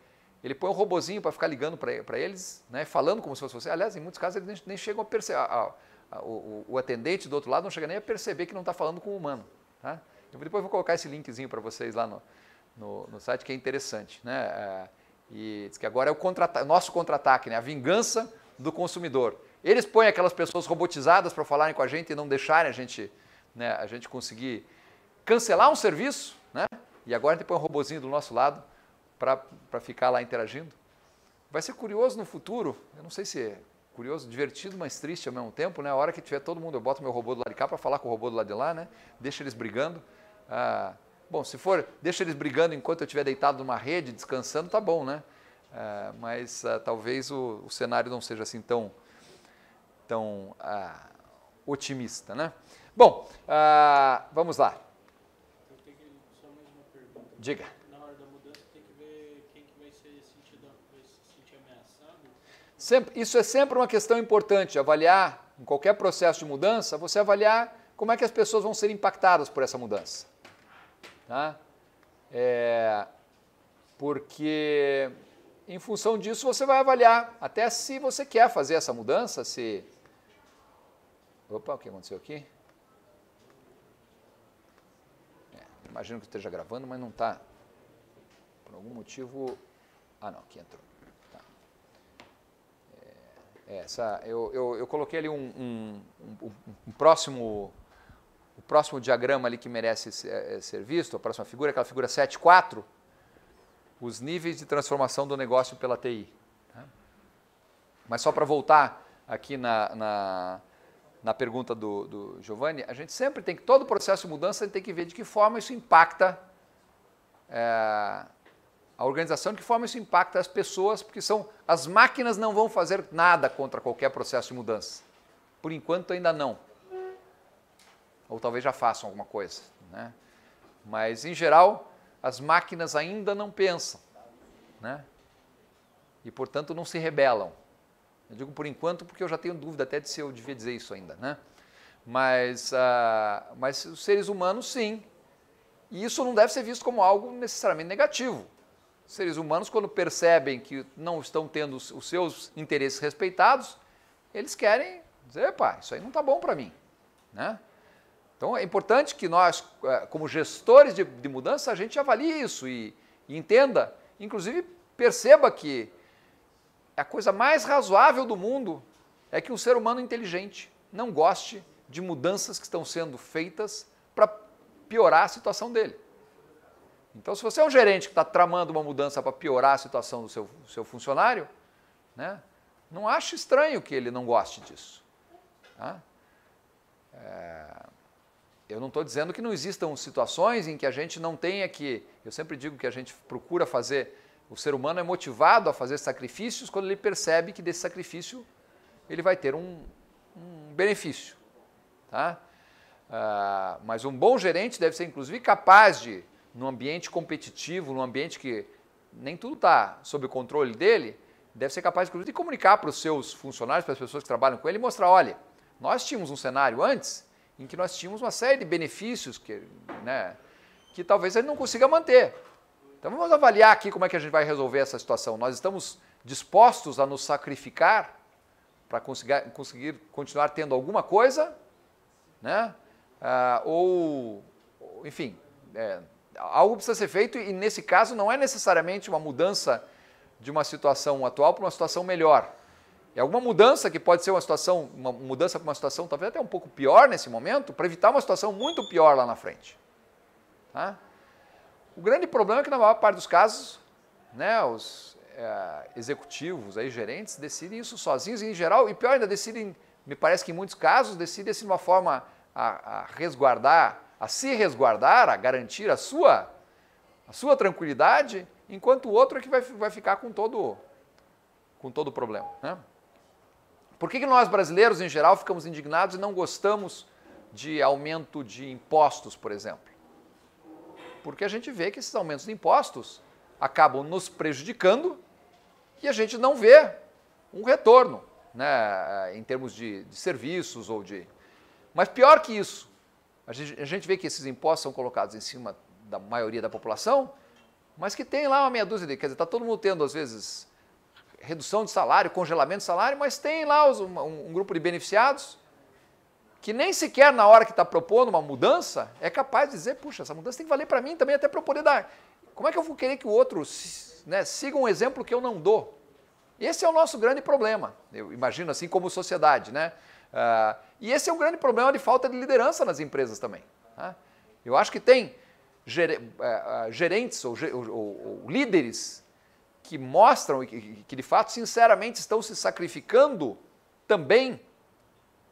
ele põe um robozinho para ficar ligando para eles, né, falando como se fosse você. Aliás, em muitos casos, eles nem, nem chegam a perceber, a, a, o, o, atendente do outro lado não chega nem a perceber que não está falando com o um humano. Tá? Eu depois vou colocar esse linkzinho para vocês lá no, no, no, site, que é interessante. Né? É, e diz que agora é o contra nosso contra-ataque, né? a vingança do consumidor. Eles põem aquelas pessoas robotizadas para falarem com a gente e não deixarem a gente, né, a gente conseguir cancelar um serviço, né? E agora a gente põe um robozinho do nosso lado para ficar lá interagindo. Vai ser curioso no futuro, eu não sei se é curioso, divertido, mas triste ao mesmo tempo, né? A hora que tiver todo mundo, eu boto meu robô do lado de cá para falar com o robô do lado de lá, né? Deixa eles brigando. Ah, Bom, se for, deixa eles brigando enquanto eu estiver deitado numa rede, descansando, tá bom, né? Uh, mas uh, talvez o, o, cenário não seja assim tão, tão uh, otimista, né? Bom, vamos lá. Eu tenho só mais uma pergunta. Diga. Na hora da mudança tem que ver quem que vai, ser sentido, vai se sentir ameaçado? Sempre, isso é sempre uma questão importante, avaliar, em qualquer processo de mudança, você avaliar como é que as pessoas vão ser impactadas por essa mudança. Né? É, porque em função disso você vai avaliar até se você quer fazer essa mudança, se. Opa, o que aconteceu aqui? É, imagino que esteja gravando, mas não está. Por algum motivo. Ah, não, aqui entrou. Tá. É, é, essa, eu, eu, eu, coloquei ali um, um, um, um próximo o próximo diagrama ali que merece ser é, é, visto, a próxima figura, aquela figura 7.4, os níveis de transformação do negócio pela TI. Tá? Mas só para voltar aqui na, na, na pergunta do, do, Giovanni, a gente sempre tem que, todo o processo de mudança, a gente tem que ver de que forma isso impacta é, a organização, de que forma isso impacta as pessoas, porque são as máquinas não vão fazer nada contra qualquer processo de mudança. Por enquanto ainda não ou talvez já façam alguma coisa. Né? Mas, em geral, as máquinas ainda não pensam né? e, portanto, não se rebelam. Eu digo por enquanto porque eu já tenho dúvida até de se eu devia dizer isso ainda. Né? Mas, uh, mas os seres humanos, sim. E isso não deve ser visto como algo necessariamente negativo. Os seres humanos, quando percebem que não estão tendo os seus interesses respeitados, eles querem dizer, pá, isso aí não está bom para mim. Né? Então é importante que nós, eh, como gestores de, de mudança, a gente avalie isso e, e entenda, inclusive perceba que a coisa mais razoável do mundo é que um ser humano inteligente não goste de mudanças que estão sendo feitas para piorar a situação dele. Então, se você é um gerente que está tramando uma mudança para piorar a situação do seu, seu funcionário, né, não acho estranho que ele não goste disso. Tá? É... Eu não estou dizendo que não existam situações em que a gente não tenha que. Eu sempre digo que a gente procura fazer. O ser humano é motivado a fazer sacrifícios quando ele percebe que desse sacrifício ele vai ter um, um benefício. Tá? Ah, mas um bom gerente deve ser, inclusive, capaz de, num ambiente competitivo, num ambiente que nem tudo está sob o controle dele, deve ser capaz, inclusive, de comunicar para os seus funcionários, para as pessoas que trabalham com ele, e mostrar: olha, nós tínhamos um cenário antes em que nós tínhamos uma série de benefícios que, né, que talvez ele não consiga manter. Então vamos avaliar aqui como é que a gente vai resolver essa situação. Nós estamos dispostos a nos sacrificar para conseguir, conseguir continuar tendo alguma coisa, né? Ah, ou, enfim, é, algo precisa ser feito e nesse caso não é necessariamente uma mudança de uma situação atual para uma situação melhor. E é alguma mudança que pode ser uma situação, uma mudança para uma situação talvez até um pouco pior nesse momento, para evitar uma situação muito pior lá na frente. Tá? O grande problema é que na maior parte dos casos, né, os é, executivos, aí, gerentes, decidem isso sozinhos em geral, e pior ainda, decidem, me parece que em muitos casos, decidem assim de uma forma a, a resguardar, a se resguardar, a garantir a sua, a sua tranquilidade, enquanto o outro é que vai, vai ficar com todo, com todo o problema. Né? Por que, que nós brasileiros, em geral, ficamos indignados e não gostamos de aumento de impostos, por exemplo? Porque a gente vê que esses aumentos de impostos acabam nos prejudicando e a gente não vê um retorno né, em termos de, de serviços ou de. Mas pior que isso, a gente, a gente vê que esses impostos são colocados em cima da maioria da população, mas que tem lá uma meia dúzia de. Quer dizer, está todo mundo tendo, às vezes, redução de salário, congelamento de salário, mas tem lá os, um, um grupo de beneficiados que nem sequer na hora que está propondo uma mudança é capaz de dizer, puxa, essa mudança tem que valer para mim também até para eu poder dar. Como é que eu vou querer que o outro né, siga um exemplo que eu não dou? Esse é o nosso grande problema, eu imagino assim como sociedade, né? Ah, e esse é um grande problema de falta de liderança nas empresas também. Tá? Eu acho que tem eh, ah, gerentes ou, ou, ou líderes que mostram que, que de fato, sinceramente, estão se sacrificando também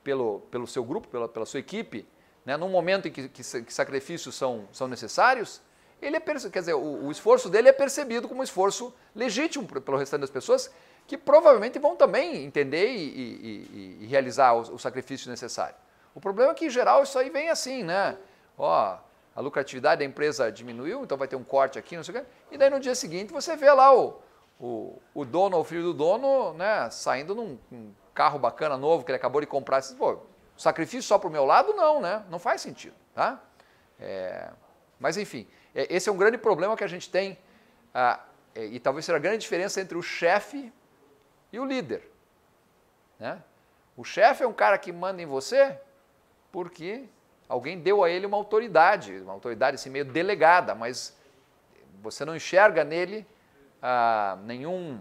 pelo, pelo seu grupo, pela, pela sua equipe, né, num momento em que, que, que sacrifícios são, são necessários, ele é quer dizer, o, o, esforço dele é percebido como um esforço legítimo pelo restante das pessoas, que provavelmente vão também entender e, e, e, e realizar o, o, sacrifício necessário. O problema é que, em geral, isso aí vem assim, né? Ó, a lucratividade da empresa diminuiu, então vai ter um corte aqui, não sei o quê. E daí no dia seguinte você vê lá o, o, o dono ou o filho do dono, né, saindo num, carro bacana novo que ele acabou de comprar, assim, pô, sacrifício só para o meu lado, não, né? Não faz sentido, tá? É, mas enfim, é, esse é um grande problema que a gente tem ah, é, e talvez seja a grande diferença entre o chefe e o líder, né? O chefe é um cara que manda em você porque alguém deu a ele uma autoridade, uma autoridade assim meio delegada, mas você não enxerga nele ah, nenhum,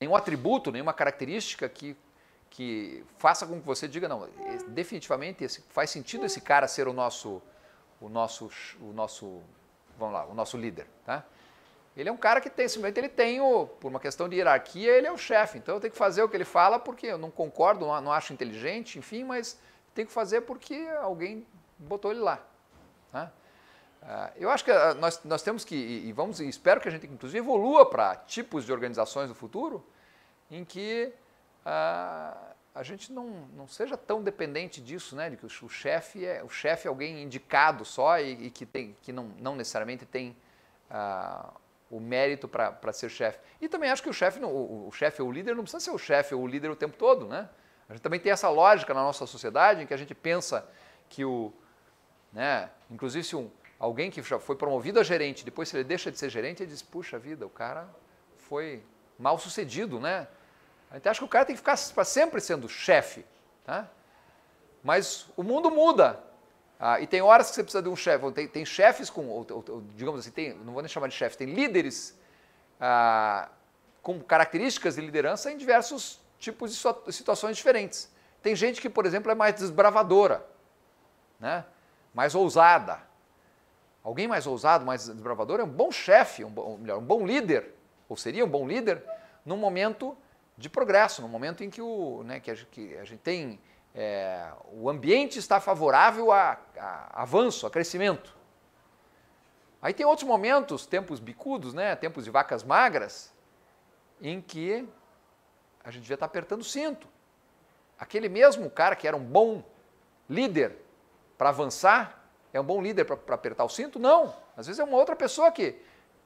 nenhum atributo, nenhuma característica que, que faça com que você diga, não, é, definitivamente esse, faz sentido esse cara ser o nosso, o nosso, o nosso, vamos lá, o nosso líder, tá? Ele é um cara que tem, simplesmente ele tem, o, por uma questão de hierarquia, ele é o chefe. Então eu tenho que fazer o que ele fala porque eu não concordo, não, não acho inteligente, enfim, mas tenho que fazer porque alguém botou ele lá. Tá? Ah, eu acho que ah, nós, nós temos que, e vamos, espero que a gente inclusive evolua para tipos de organizações do futuro em que ah, a gente não, não seja tão dependente disso, né? De que o chefe é, o chefe é alguém indicado só e, e, que, tem, que não, não necessariamente tem ah, o mérito para ser chefe. E também acho que o chefe o, o ou o líder não precisa ser o chefe ou o líder o tempo todo, né? A gente também tem essa lógica na nossa sociedade em que a gente pensa que o. Né, inclusive, se um, Alguém que já foi promovido a gerente, depois se ele deixa de ser gerente, ele diz, puxa vida, o cara foi mal sucedido, né? A gente acha que o cara tem que ficar para sempre sendo chefe, tá? Mas o mundo muda. Ah, e tem horas que você precisa de um chefe. Tem, tem chefes com, ou, ou, digamos assim, tem, não vou nem chamar de chefe, tem líderes ah, com características de liderança em diversos tipos de situações diferentes. Tem gente que, por exemplo, é mais desbravadora, né? mais ousada. Alguém mais ousado, mais desbravador é um bom chefe, um bom, melhor, um bom líder, ou seria um bom líder, num momento de progresso, num momento em que, o, né, que, a, gente, que a gente tem é, o ambiente está favorável a, a, avanço, a crescimento. Aí tem outros momentos, tempos bicudos, né, tempos de vacas magras, em que a gente devia estar apertando o cinto. Aquele mesmo cara que era um bom líder para avançar, é um bom líder para apertar o cinto? Não. Às vezes é uma outra pessoa que,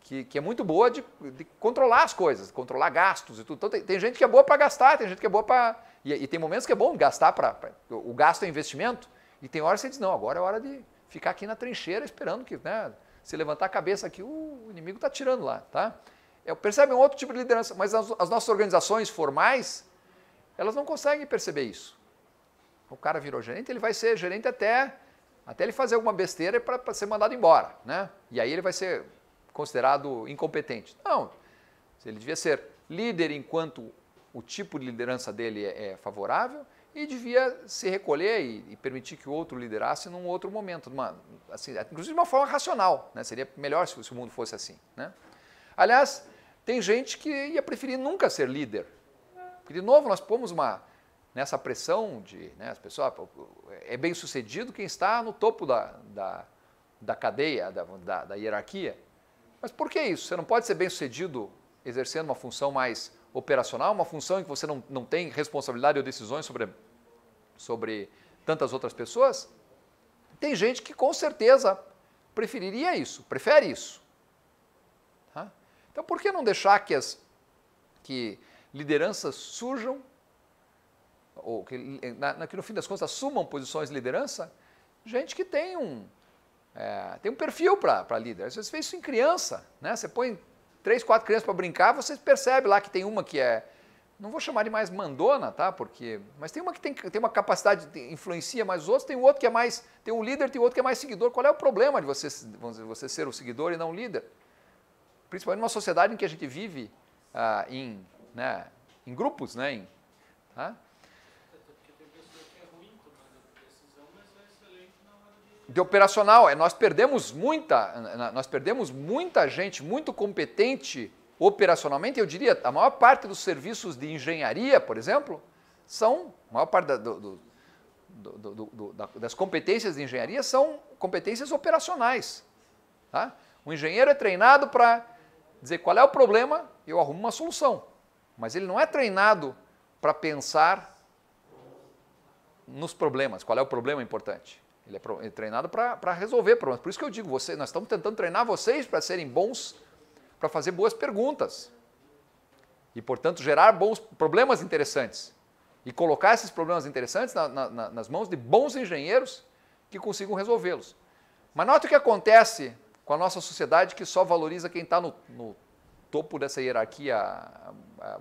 que, que é muito boa de, de, controlar as coisas, controlar gastos e tudo. Então tem, tem gente que é boa para gastar, tem gente que é boa para. E, e, tem momentos que é bom gastar para. O gasto é investimento. E tem horas que você diz, não, agora é hora de ficar aqui na trincheira esperando que, né? Se levantar a cabeça aqui, o inimigo está tirando lá, tá? É, percebe um outro tipo de liderança, mas as, as nossas organizações formais, elas não conseguem perceber isso. O cara virou gerente, ele vai ser gerente até até ele fazer alguma besteira é para ser mandado embora, né? E aí ele vai ser considerado incompetente. Não, ele devia ser líder enquanto o tipo de liderança dele é, é favorável e devia se recolher e, permitir que o outro liderasse num outro momento, numa, assim, inclusive de uma forma racional, né? Seria melhor se, se o mundo fosse assim, né? Aliás, tem gente que ia preferir nunca ser líder, porque de novo nós pomos uma nessa pressão de né, as pessoas é bem sucedido quem está no topo da, da, da cadeia da, da, da, hierarquia mas por que isso você não pode ser bem sucedido exercendo uma função mais operacional uma função em que você não, não tem responsabilidade ou decisões sobre sobre tantas outras pessoas tem gente que com certeza preferiria isso prefere isso tá? então por que não deixar que as que lideranças surjam ou que, eh, na, que no fim das contas assumam posições de liderança, gente que tem um, é, tem um perfil para líder. Às vezes você fez isso em criança, né? Você põe três, quatro crianças para brincar, você percebe lá que tem uma que é, não vou chamar de mais mandona, tá? Porque, mas tem uma que tem, tem uma capacidade, de, influencia mais os outros, tem o outro que é mais, tem um líder, tem outro que é mais seguidor. Qual é o problema de você, vamos dizer, você ser o seguidor e não o líder? Principalmente numa sociedade em que a gente vive ah, em, né, em grupos, né? Em, tá? de operacional. É, nós perdemos muita, nós perdemos muita gente muito competente operacionalmente. Eu diria, a maior parte dos serviços de engenharia, por exemplo, são, a maior parte da, do, do, do, da, das competências de engenharia são competências operacionais. Tá? O engenheiro é treinado para dizer qual é o problema, eu arrumo uma solução. Mas ele não é treinado para pensar nos problemas, qual é o problema importante. É ele é treinado para resolver problemas. Por isso que eu digo, você, nós estamos tentando treinar vocês para serem bons, para fazer boas perguntas. E, portanto, gerar bons problemas interessantes. E colocar esses problemas interessantes na, na, nas mãos de bons engenheiros que consigam resolvê-los. Mas nota o que acontece com a nossa sociedade que só valoriza quem está no, no, topo dessa hierarquia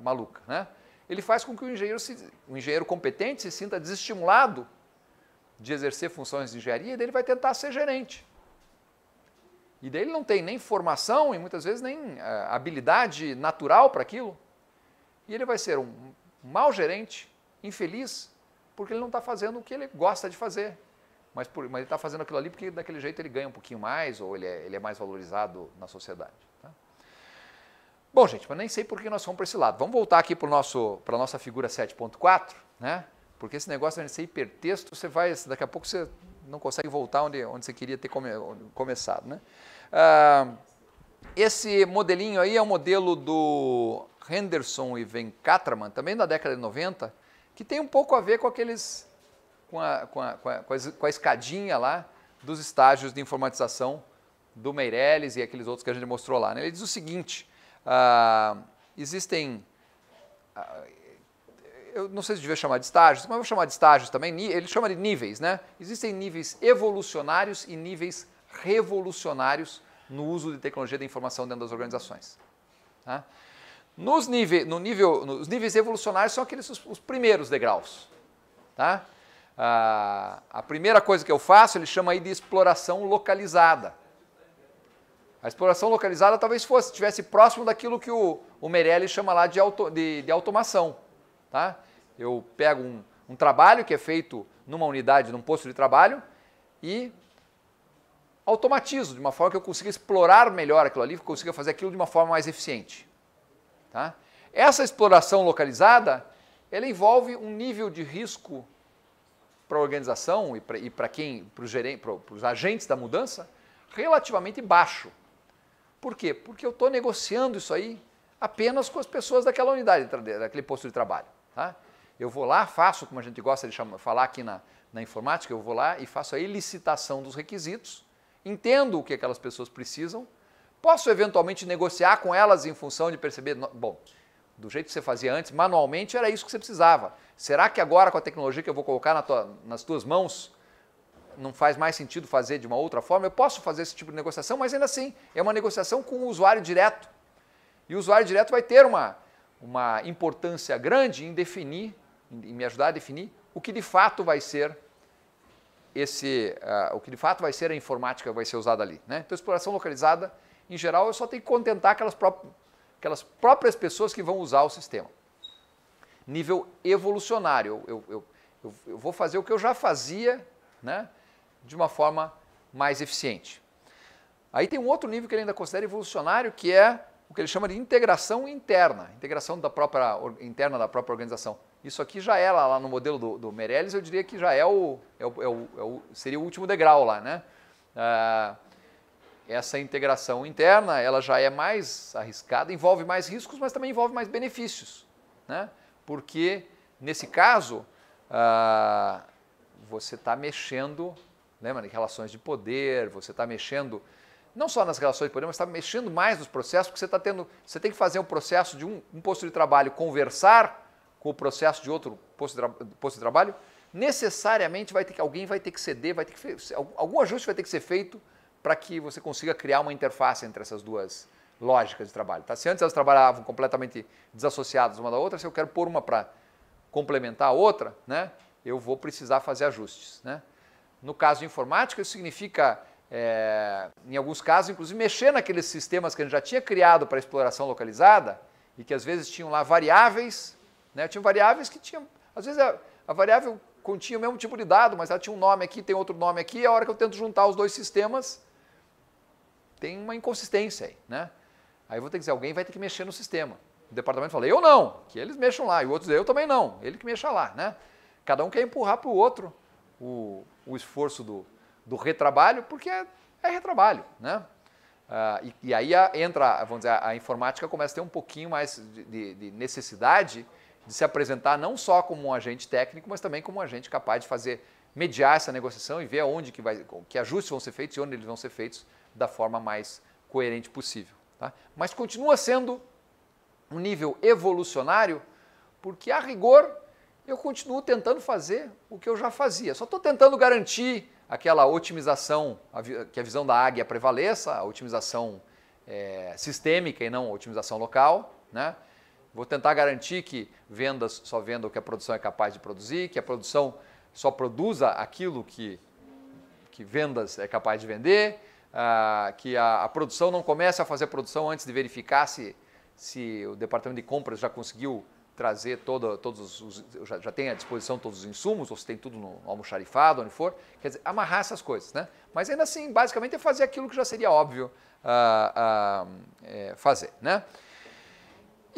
maluca. Né? Ele faz com que o engenheiro, se, o engenheiro competente se sinta desestimulado de exercer funções de engenharia, ele vai tentar ser gerente. E daí ele não tem nem formação e muitas vezes nem eh, habilidade natural para aquilo. E ele vai ser um mau gerente, infeliz, porque ele não está fazendo o que ele gosta de fazer. Mas, por, mas ele está fazendo aquilo ali porque daquele jeito ele ganha um pouquinho mais ou ele é, ele é mais valorizado na sociedade. Tá? Bom, gente, mas nem sei por que nós fomos para esse lado. Vamos voltar aqui para a nossa figura 7.4, né? Porque esse negócio de ser hipertexto, você vai, daqui a pouco você não consegue voltar onde, onde você queria ter come, começado. Né? Ah, esse modelinho aí é um modelo do Henderson e Venkatraman, também da década de 90, que tem um pouco a ver com aqueles. com a, com a, com a, com a escadinha lá dos estágios de informatização do Meirelles e aqueles outros que a gente mostrou lá. Né? Ele diz o seguinte: ah, existem. Ah, eu não sei se devia chamar de estágios, mas vou chamar de estágios também, ele chama de níveis, né? Existem níveis evolucionários e níveis revolucionários no uso de tecnologia da informação dentro das organizações. Tá? Nos no nível, os níveis evolucionários são aqueles os, os primeiros degraus. Tá? Ah, a primeira coisa que eu faço, ele chama aí de exploração localizada. A exploração localizada talvez fosse, estivesse próximo daquilo que o, o Merelli chama lá de, auto, de, de automação. Tá? Eu pego um, um trabalho que é feito numa unidade, num posto de trabalho, e automatizo de uma forma que eu consiga explorar melhor aquilo ali, consiga fazer aquilo de uma forma mais eficiente. Tá? Essa exploração localizada, ela envolve um nível de risco para a organização e para quem, para os, gerentes, para os agentes da mudança, relativamente baixo. Por quê? Porque eu estou negociando isso aí apenas com as pessoas daquela unidade, daquele posto de trabalho. Tá? Eu vou lá, faço, como a gente gosta de chamar, falar aqui na, na informática, eu vou lá e faço a elicitação dos requisitos, entendo o que aquelas pessoas precisam, posso eventualmente negociar com elas em função de perceber, bom, do jeito que você fazia antes, manualmente era isso que você precisava. Será que agora com a tecnologia que eu vou colocar na tua, nas tuas mãos, não faz mais sentido fazer de uma outra forma? Eu posso fazer esse tipo de negociação, mas ainda assim, é uma negociação com o usuário direto. E o usuário direto vai ter uma, uma importância grande em definir em me ajudar a definir o que de fato vai ser esse, uh, o que de fato vai ser a informática que vai ser usada ali. Né? Então, exploração localizada, em geral, eu só tenho que contentar aquelas, pró aquelas próprias pessoas que vão usar o sistema. Nível evolucionário, eu, eu, eu, eu vou fazer o que eu já fazia né, de uma forma mais eficiente. Aí tem um outro nível que ele ainda considera evolucionário, que é o que ele chama de integração interna, integração da própria, interna da própria organização. Isso aqui já é lá, lá no modelo do, do Meirelles, eu diria que já é o, é o, é o, é o seria o último degrau lá, né? Ah, essa integração interna, ela já é mais arriscada, envolve mais riscos, mas também envolve mais benefícios, né? Porque nesse caso ah, você está mexendo, lembra, em relações de poder, você está mexendo não só nas relações de poder, mas está mexendo mais nos processos, porque você está tendo, você tem que fazer um processo de um, um posto de trabalho conversar com o processo de outro posto de, posto de trabalho, necessariamente vai ter que, alguém vai ter que ceder, vai ter que algum ajuste vai ter que ser feito para que você consiga criar uma interface entre essas duas lógicas de trabalho. Tá? Se antes elas trabalhavam completamente desassociadas uma da outra, se eu quero pôr uma para complementar a outra, né, eu vou precisar fazer ajustes. Né? No caso de informática, isso significa, é, em alguns casos, inclusive mexer naqueles sistemas que a gente já tinha criado para exploração localizada e que às vezes tinham lá variáveis né? Tinha variáveis que tinham, às vezes a, a variável continha o mesmo tipo de dado, mas ela tinha um nome aqui, tem outro nome aqui, e a hora que eu tento juntar os dois sistemas, tem uma inconsistência aí, né? Aí eu vou ter que dizer, alguém vai ter que mexer no sistema. O departamento fala, eu não, que eles mexam lá, e o outro diz, eu também não, ele que mexa lá, né? Cada um quer empurrar para o outro o, o esforço do, do retrabalho, porque é, é retrabalho, né? Ah, e, e, aí a, entra, vamos dizer, a, a, informática começa a ter um pouquinho mais de, de, de necessidade de se apresentar não só como um agente técnico, mas também como um agente capaz de fazer mediar essa negociação e ver onde que, vai, que ajustes vão ser feitos e onde eles vão ser feitos da forma mais coerente possível. Tá? Mas continua sendo um nível evolucionário, porque a rigor eu continuo tentando fazer o que eu já fazia. Só estou tentando garantir aquela otimização, que a visão da águia prevaleça, a otimização é, sistêmica e não a otimização local, né? Vou tentar garantir que vendas só vendam o que a produção é capaz de produzir, que a produção só produza aquilo que, que vendas é capaz de vender, ah, que a, a, produção não comece a fazer produção antes de verificar se, se o departamento de compras já conseguiu trazer todos os. Já, já, tem à disposição todos os insumos, ou se tem tudo no almoxarifado, onde for. Quer dizer, amarrar essas coisas, né? Mas ainda assim, basicamente é fazer aquilo que já seria óbvio ah, ah, é, fazer, né?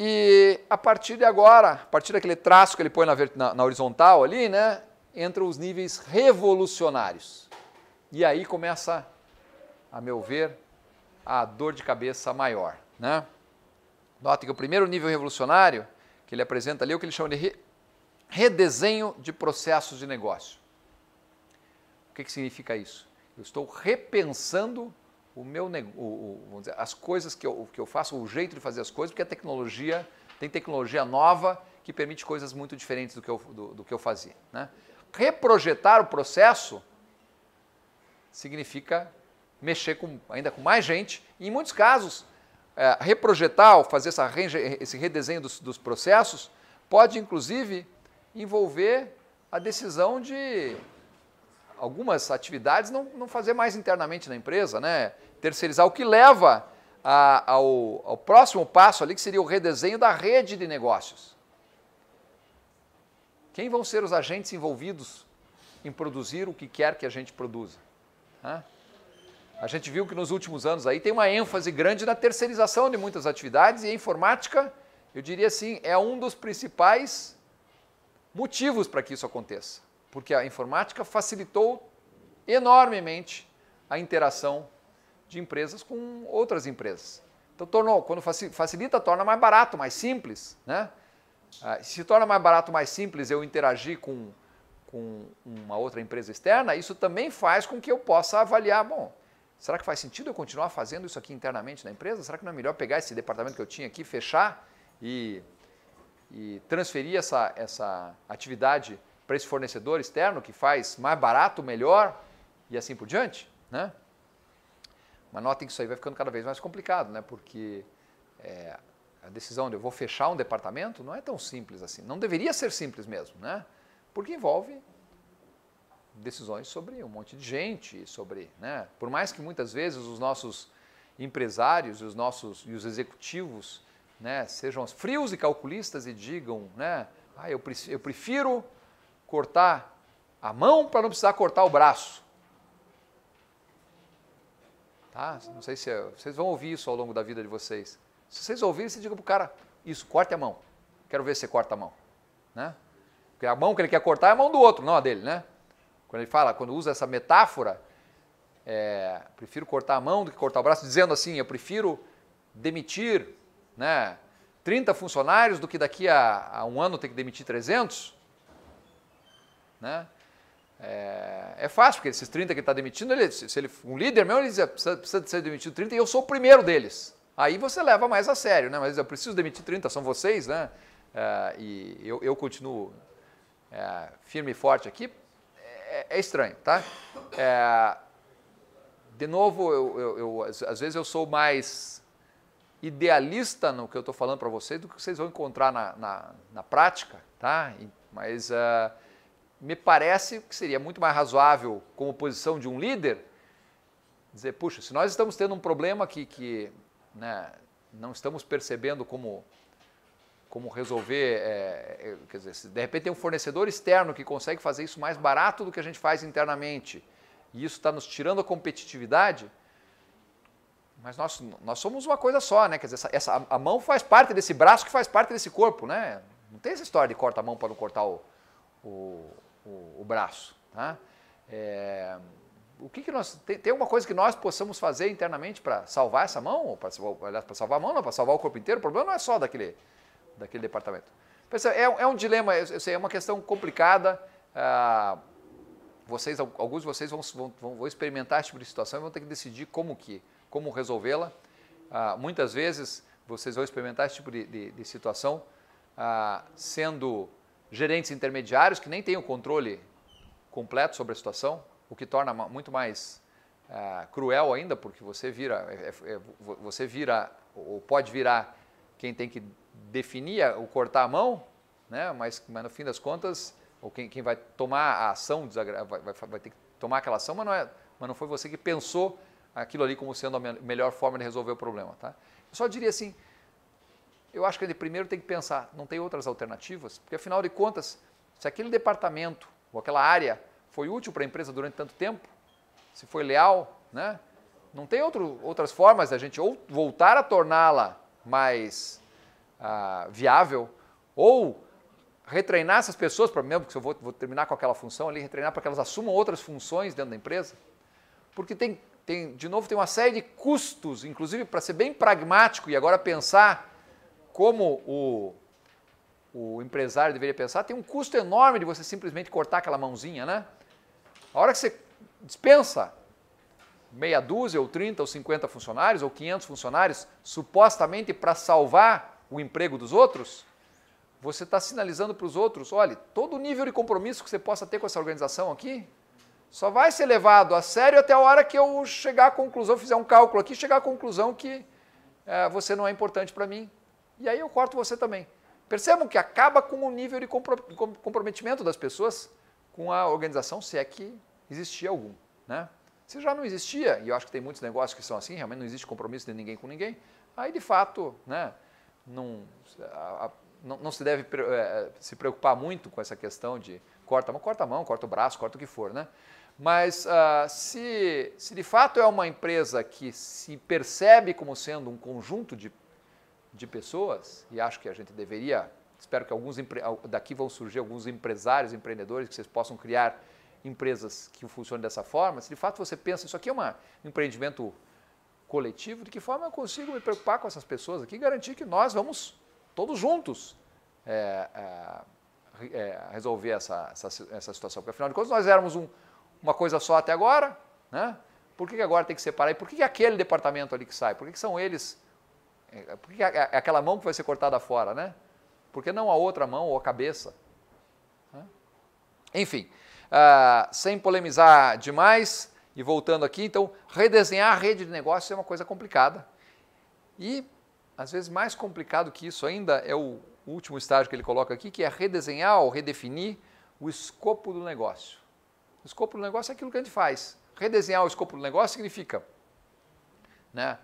E a partir de agora, a partir daquele traço que ele põe na, na, na horizontal ali, né, entram os níveis revolucionários. E aí começa, a meu ver, a dor de cabeça maior. Né? Note que o primeiro nível revolucionário que ele apresenta ali é o que ele chama de re redesenho de processos de negócio. O que, que significa isso? Eu estou repensando o meu o, o, vamos dizer, as coisas que eu, que eu faço, o jeito de fazer as coisas, porque a tecnologia tem tecnologia nova que permite coisas muito diferentes do que eu, do, do que eu fazia. Né? Reprojetar o processo significa mexer com, ainda com mais gente e, em muitos casos, é, reprojetar, fazer essa, esse redesenho dos, dos processos, pode inclusive envolver a decisão de algumas atividades não, não fazer mais internamente na empresa, né? terceirizar, o que leva a, ao, ao próximo passo ali, que seria o redesenho da rede de negócios. Quem vão ser os agentes envolvidos em produzir o que quer que a gente produza? A gente viu que nos últimos anos aí tem uma ênfase grande na terceirização de muitas atividades e a informática, eu diria assim, é um dos principais motivos para que isso aconteça porque a informática facilitou enormemente a interação de empresas com outras empresas. Então tornou, quando facilita, torna mais barato, mais simples, né? Ah, se torna mais barato, mais simples eu interagir com, com uma outra empresa externa, isso também faz com que eu possa avaliar, bom, será que faz sentido eu continuar fazendo isso aqui internamente na empresa? Será que não é melhor pegar esse departamento que eu tinha aqui, fechar e, e transferir essa, essa atividade para esse fornecedor externo que faz mais barato, melhor e assim por diante, né? Mas notem que isso aí vai ficando cada vez mais complicado, né? Porque é, a decisão de eu vou fechar um departamento não é tão simples assim. Não deveria ser simples mesmo, né? Porque envolve decisões sobre um monte de gente, sobre, né? Por mais que muitas vezes os nossos empresários e os nossos e os executivos, né, sejam frios e calculistas e digam, né, ah, eu, prefiro cortar a mão para não precisar cortar o braço. Tá? Não sei se é, vocês vão ouvir isso ao longo da vida de vocês. Se vocês ouvirem, você diga para o cara, isso, corte a mão. Quero ver se você corta a mão. Né? Porque a mão que ele quer cortar é a mão do outro, não a dele, né? Quando ele fala, quando usa essa metáfora, é, prefiro cortar a mão do que cortar o braço, dizendo assim, eu prefiro demitir né, 30 funcionários do que daqui a, a um ano ter que demitir 300. Né? É, é fácil, porque esses 30 que está demitindo, ele, se ele um líder mesmo, ele diz, ah, precisa, precisa de ser demitido 30 e eu sou o primeiro deles. Aí você leva mais a sério, né? Mas eu preciso demitir 30, são vocês, né? É, e eu, eu continuo é, firme e forte aqui. É, é estranho, tá? É, de novo, eu, eu, eu, às vezes eu sou mais idealista no que eu estou falando para vocês do que vocês vão encontrar na, na, na prática, tá? Mas uh, me parece que seria muito mais razoável, como posição de um líder, dizer: puxa, se nós estamos tendo um problema aqui que né, não estamos percebendo como, como resolver, é, é, quer dizer, se de repente tem um fornecedor externo que consegue fazer isso mais barato do que a gente faz internamente, e isso está nos tirando a competitividade. Mas nós, nós somos uma coisa só, né? Quer dizer, essa, essa, a mão faz parte desse braço que faz parte desse corpo, né? Não tem essa história de corta a mão para não cortar o, o o, braço. Tá? É, o que, que nós tem, tem alguma coisa que nós possamos fazer internamente para salvar essa mão ou para salvar a mão não para salvar o corpo inteiro o problema não é só daquele daquele departamento é, é, é um dilema eu sei é uma questão complicada ah, vocês alguns de vocês vão, vão, vão experimentar esse tipo de situação e vão ter que decidir como que como resolvê-la ah, muitas vezes vocês vão experimentar esse tipo de, de, de situação ah, sendo gerentes intermediários que nem têm o controle completo sobre a situação, o que torna muito mais uh, cruel ainda, porque você vira, é, é, é você vira ou pode virar quem tem que definir ou cortar a mão, né? mas, mas no fim das contas, ou quem, quem vai tomar a ação, vai, vai, vai ter que tomar aquela ação, mas não, é, mas não foi você que pensou aquilo ali como sendo a melhor forma de resolver o problema. Tá? Eu só diria assim, eu acho que ele primeiro tem que pensar, não tem outras alternativas? Porque afinal de contas, se aquele departamento ou aquela área foi útil para a empresa durante tanto tempo, se foi leal, né? Não tem outro, outras formas da gente ou voltar a torná-la mais ah, viável ou retreinar essas pessoas para mesmo que eu vou, vou, terminar com aquela função ali, retreinar para que elas assumam outras funções dentro da empresa, porque tem, tem de novo tem uma série de custos, inclusive para ser bem pragmático e agora pensar como o, o empresário deveria pensar, tem um custo enorme de você simplesmente cortar aquela mãozinha, né? A hora que você dispensa meia dúzia, ou 30, ou 50 funcionários, ou 500 funcionários, supostamente para salvar o emprego dos outros, você está sinalizando para os outros, olha, todo o nível de compromisso que você possa ter com essa organização aqui, só vai ser levado a sério até a hora que eu chegar à conclusão, fizer um cálculo aqui, chegar à conclusão que é, você não é importante para mim. E aí eu corto você também. Percebam que acaba com o nível de comprometimento das pessoas com a organização, se é que existia algum. Né? Se já não existia, e eu acho que tem muitos negócios que são assim, realmente não existe compromisso de ninguém com ninguém, aí de fato né, não, a, não, não, se deve é, se preocupar muito com essa questão de corta a mão, corta a mão, corta o braço, corta o que for, né? Mas ah, se, se de fato é uma empresa que se percebe como sendo um conjunto de de pessoas, e acho que a gente deveria, espero que alguns daqui vão surgir alguns empresários, empreendedores, que vocês possam criar empresas que funcionem dessa forma. Se de fato você pensa, isso aqui é um empreendimento coletivo, de que forma eu consigo me preocupar com essas pessoas aqui e garantir que nós vamos todos juntos é, é, é, resolver essa, essa, essa, situação. Porque afinal de contas nós éramos um, uma coisa só até agora, né? por que, agora tem que separar? E por que, aquele departamento ali que sai? Por que são eles é, Por que é, é aquela mão que vai ser cortada fora, né? Por que não a outra mão ou a cabeça? Né? Enfim, uh, sem polemizar demais e voltando aqui, então, redesenhar a rede de negócios é uma coisa complicada. E, às vezes, mais complicado que isso ainda é o último estágio que ele coloca aqui, que é redesenhar ou redefinir o escopo do negócio. O escopo do negócio é aquilo que a gente faz. Redesenhar o escopo do negócio significa né,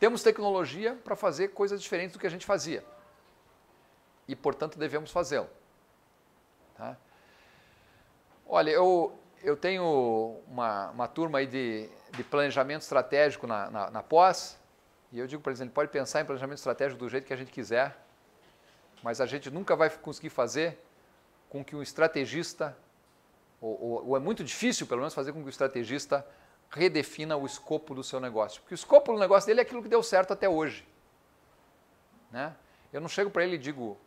temos tecnologia para fazer coisas diferentes do que a gente fazia. E, portanto, devemos fazê-lo. Tá? Olha, eu, eu tenho uma, uma turma aí de, de planejamento estratégico na, na, na pós, e eu digo para eles, ele pode pensar em planejamento estratégico do jeito que a gente quiser, mas a gente nunca vai conseguir fazer com que um estrategista, ou, ou, ou é muito difícil, pelo menos, fazer com que o um estrategista redefina o escopo do seu negócio. Porque o escopo do negócio dele é aquilo que deu certo até hoje. Né? Eu não chego para ele e digo,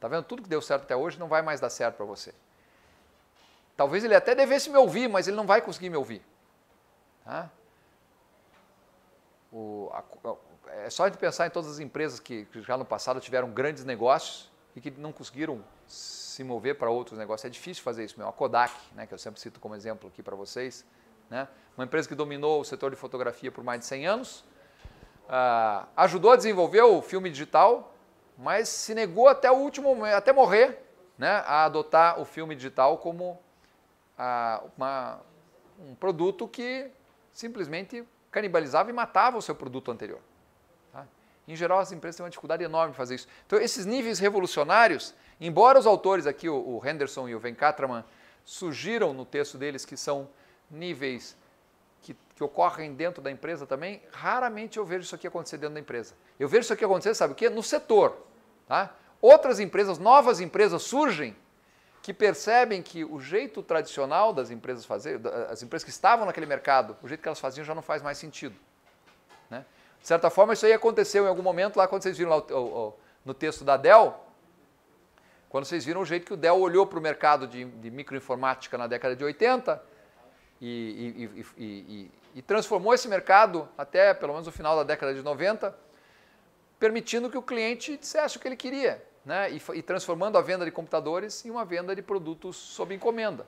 tá vendo, tudo que deu certo até hoje não vai mais dar certo para você. Talvez ele até devesse me ouvir, mas ele não vai conseguir me ouvir. Tá? O, a, é só a gente pensar em todas as empresas que, que já no passado tiveram grandes negócios e que não conseguiram se mover para outros negócios. É difícil fazer isso mesmo. A Kodak, né, que eu sempre cito como exemplo aqui para vocês, né? Uma empresa que dominou o setor de fotografia por mais de 100 anos, ah, ajudou a desenvolver o filme digital, mas se negou até o último, até morrer, né, a adotar o filme digital como ah, uma, um produto que simplesmente canibalizava e matava o seu produto anterior. Tá? Em geral, as empresas têm uma dificuldade enorme de fazer isso. Então, esses níveis revolucionários, embora os autores aqui, o, o Henderson e o Venkatraman, sugiram no texto deles que são níveis que, que ocorrem dentro da empresa também, raramente eu vejo isso aqui acontecer dentro da empresa. Eu vejo isso aqui acontecer, sabe o quê? No setor. Tá? Outras empresas, novas empresas surgem que percebem que o jeito tradicional das empresas fazer, as empresas que estavam naquele mercado, o jeito que elas faziam já não faz mais sentido. Né? De certa forma, isso aí aconteceu em algum momento lá quando vocês viram lá o, o, o, no texto da Dell, quando vocês viram o jeito que o Dell olhou para o mercado de, de microinformática na década de 80 e, e, e, e, transformou esse mercado até pelo menos o final da década de 90, permitindo que o cliente dissesse o que ele queria, né? e, transformando a venda de computadores em uma venda de produtos sob encomenda.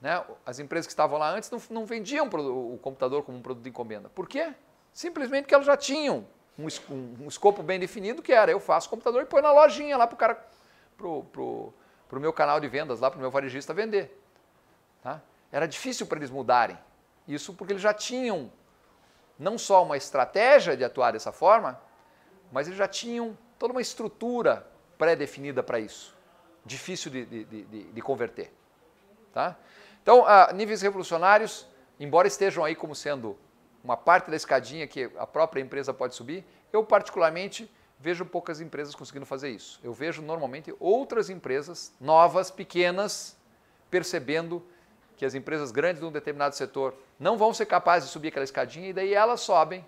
Né? As empresas que estavam lá antes não, não vendiam o computador como um produto de encomenda. Por quê? Simplesmente porque elas já tinham um, um, um escopo bem definido que era eu faço computador e põe na lojinha lá para o cara, para o meu canal de vendas, lá para o meu varejista vender. Tá? Era difícil para eles mudarem. Isso porque eles já tinham não só uma estratégia de atuar dessa forma, mas eles já tinham toda uma estrutura pré-definida para isso. Difícil de, de, de, de converter. Tá? Então, a, ah, níveis revolucionários, embora estejam aí como sendo uma parte da escadinha que a própria empresa pode subir, eu particularmente vejo poucas empresas conseguindo fazer isso. Eu vejo normalmente outras empresas novas, pequenas, percebendo que as empresas grandes de um determinado setor não vão ser capazes de subir aquela escadinha e daí elas sobem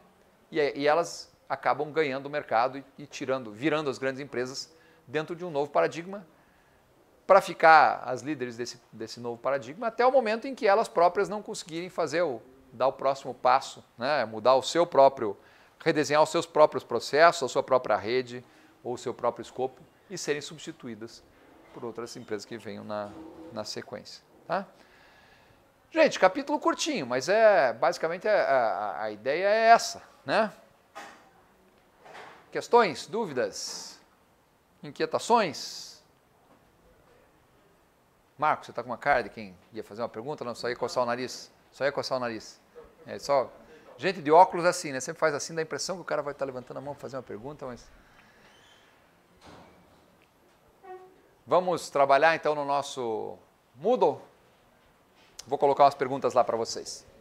e, é, e elas acabam ganhando o mercado e, e, tirando, virando as grandes empresas dentro de um novo paradigma para ficar as líderes desse, desse novo paradigma até o momento em que elas próprias não conseguirem fazer o dar o próximo passo, né? mudar o seu próprio, redesenhar os seus próprios processos, a sua própria rede ou o seu próprio escopo e serem substituídas por outras empresas que venham na, na sequência. Tá? Gente, capítulo curtinho, mas é basicamente é, a, a, a ideia é essa, né? Questões, dúvidas, inquietações? Marcos, você está com uma cara de quem ia fazer uma pergunta? Não, só ia coçar o nariz. Só ia coçar o nariz. É só... Gente de óculos é assim, né? Sempre faz assim, dá a impressão que o cara vai estar tá levantando a mão para fazer uma pergunta, mas... Vamos trabalhar então no nosso Moodle? Vou colocar umas perguntas lá para vocês.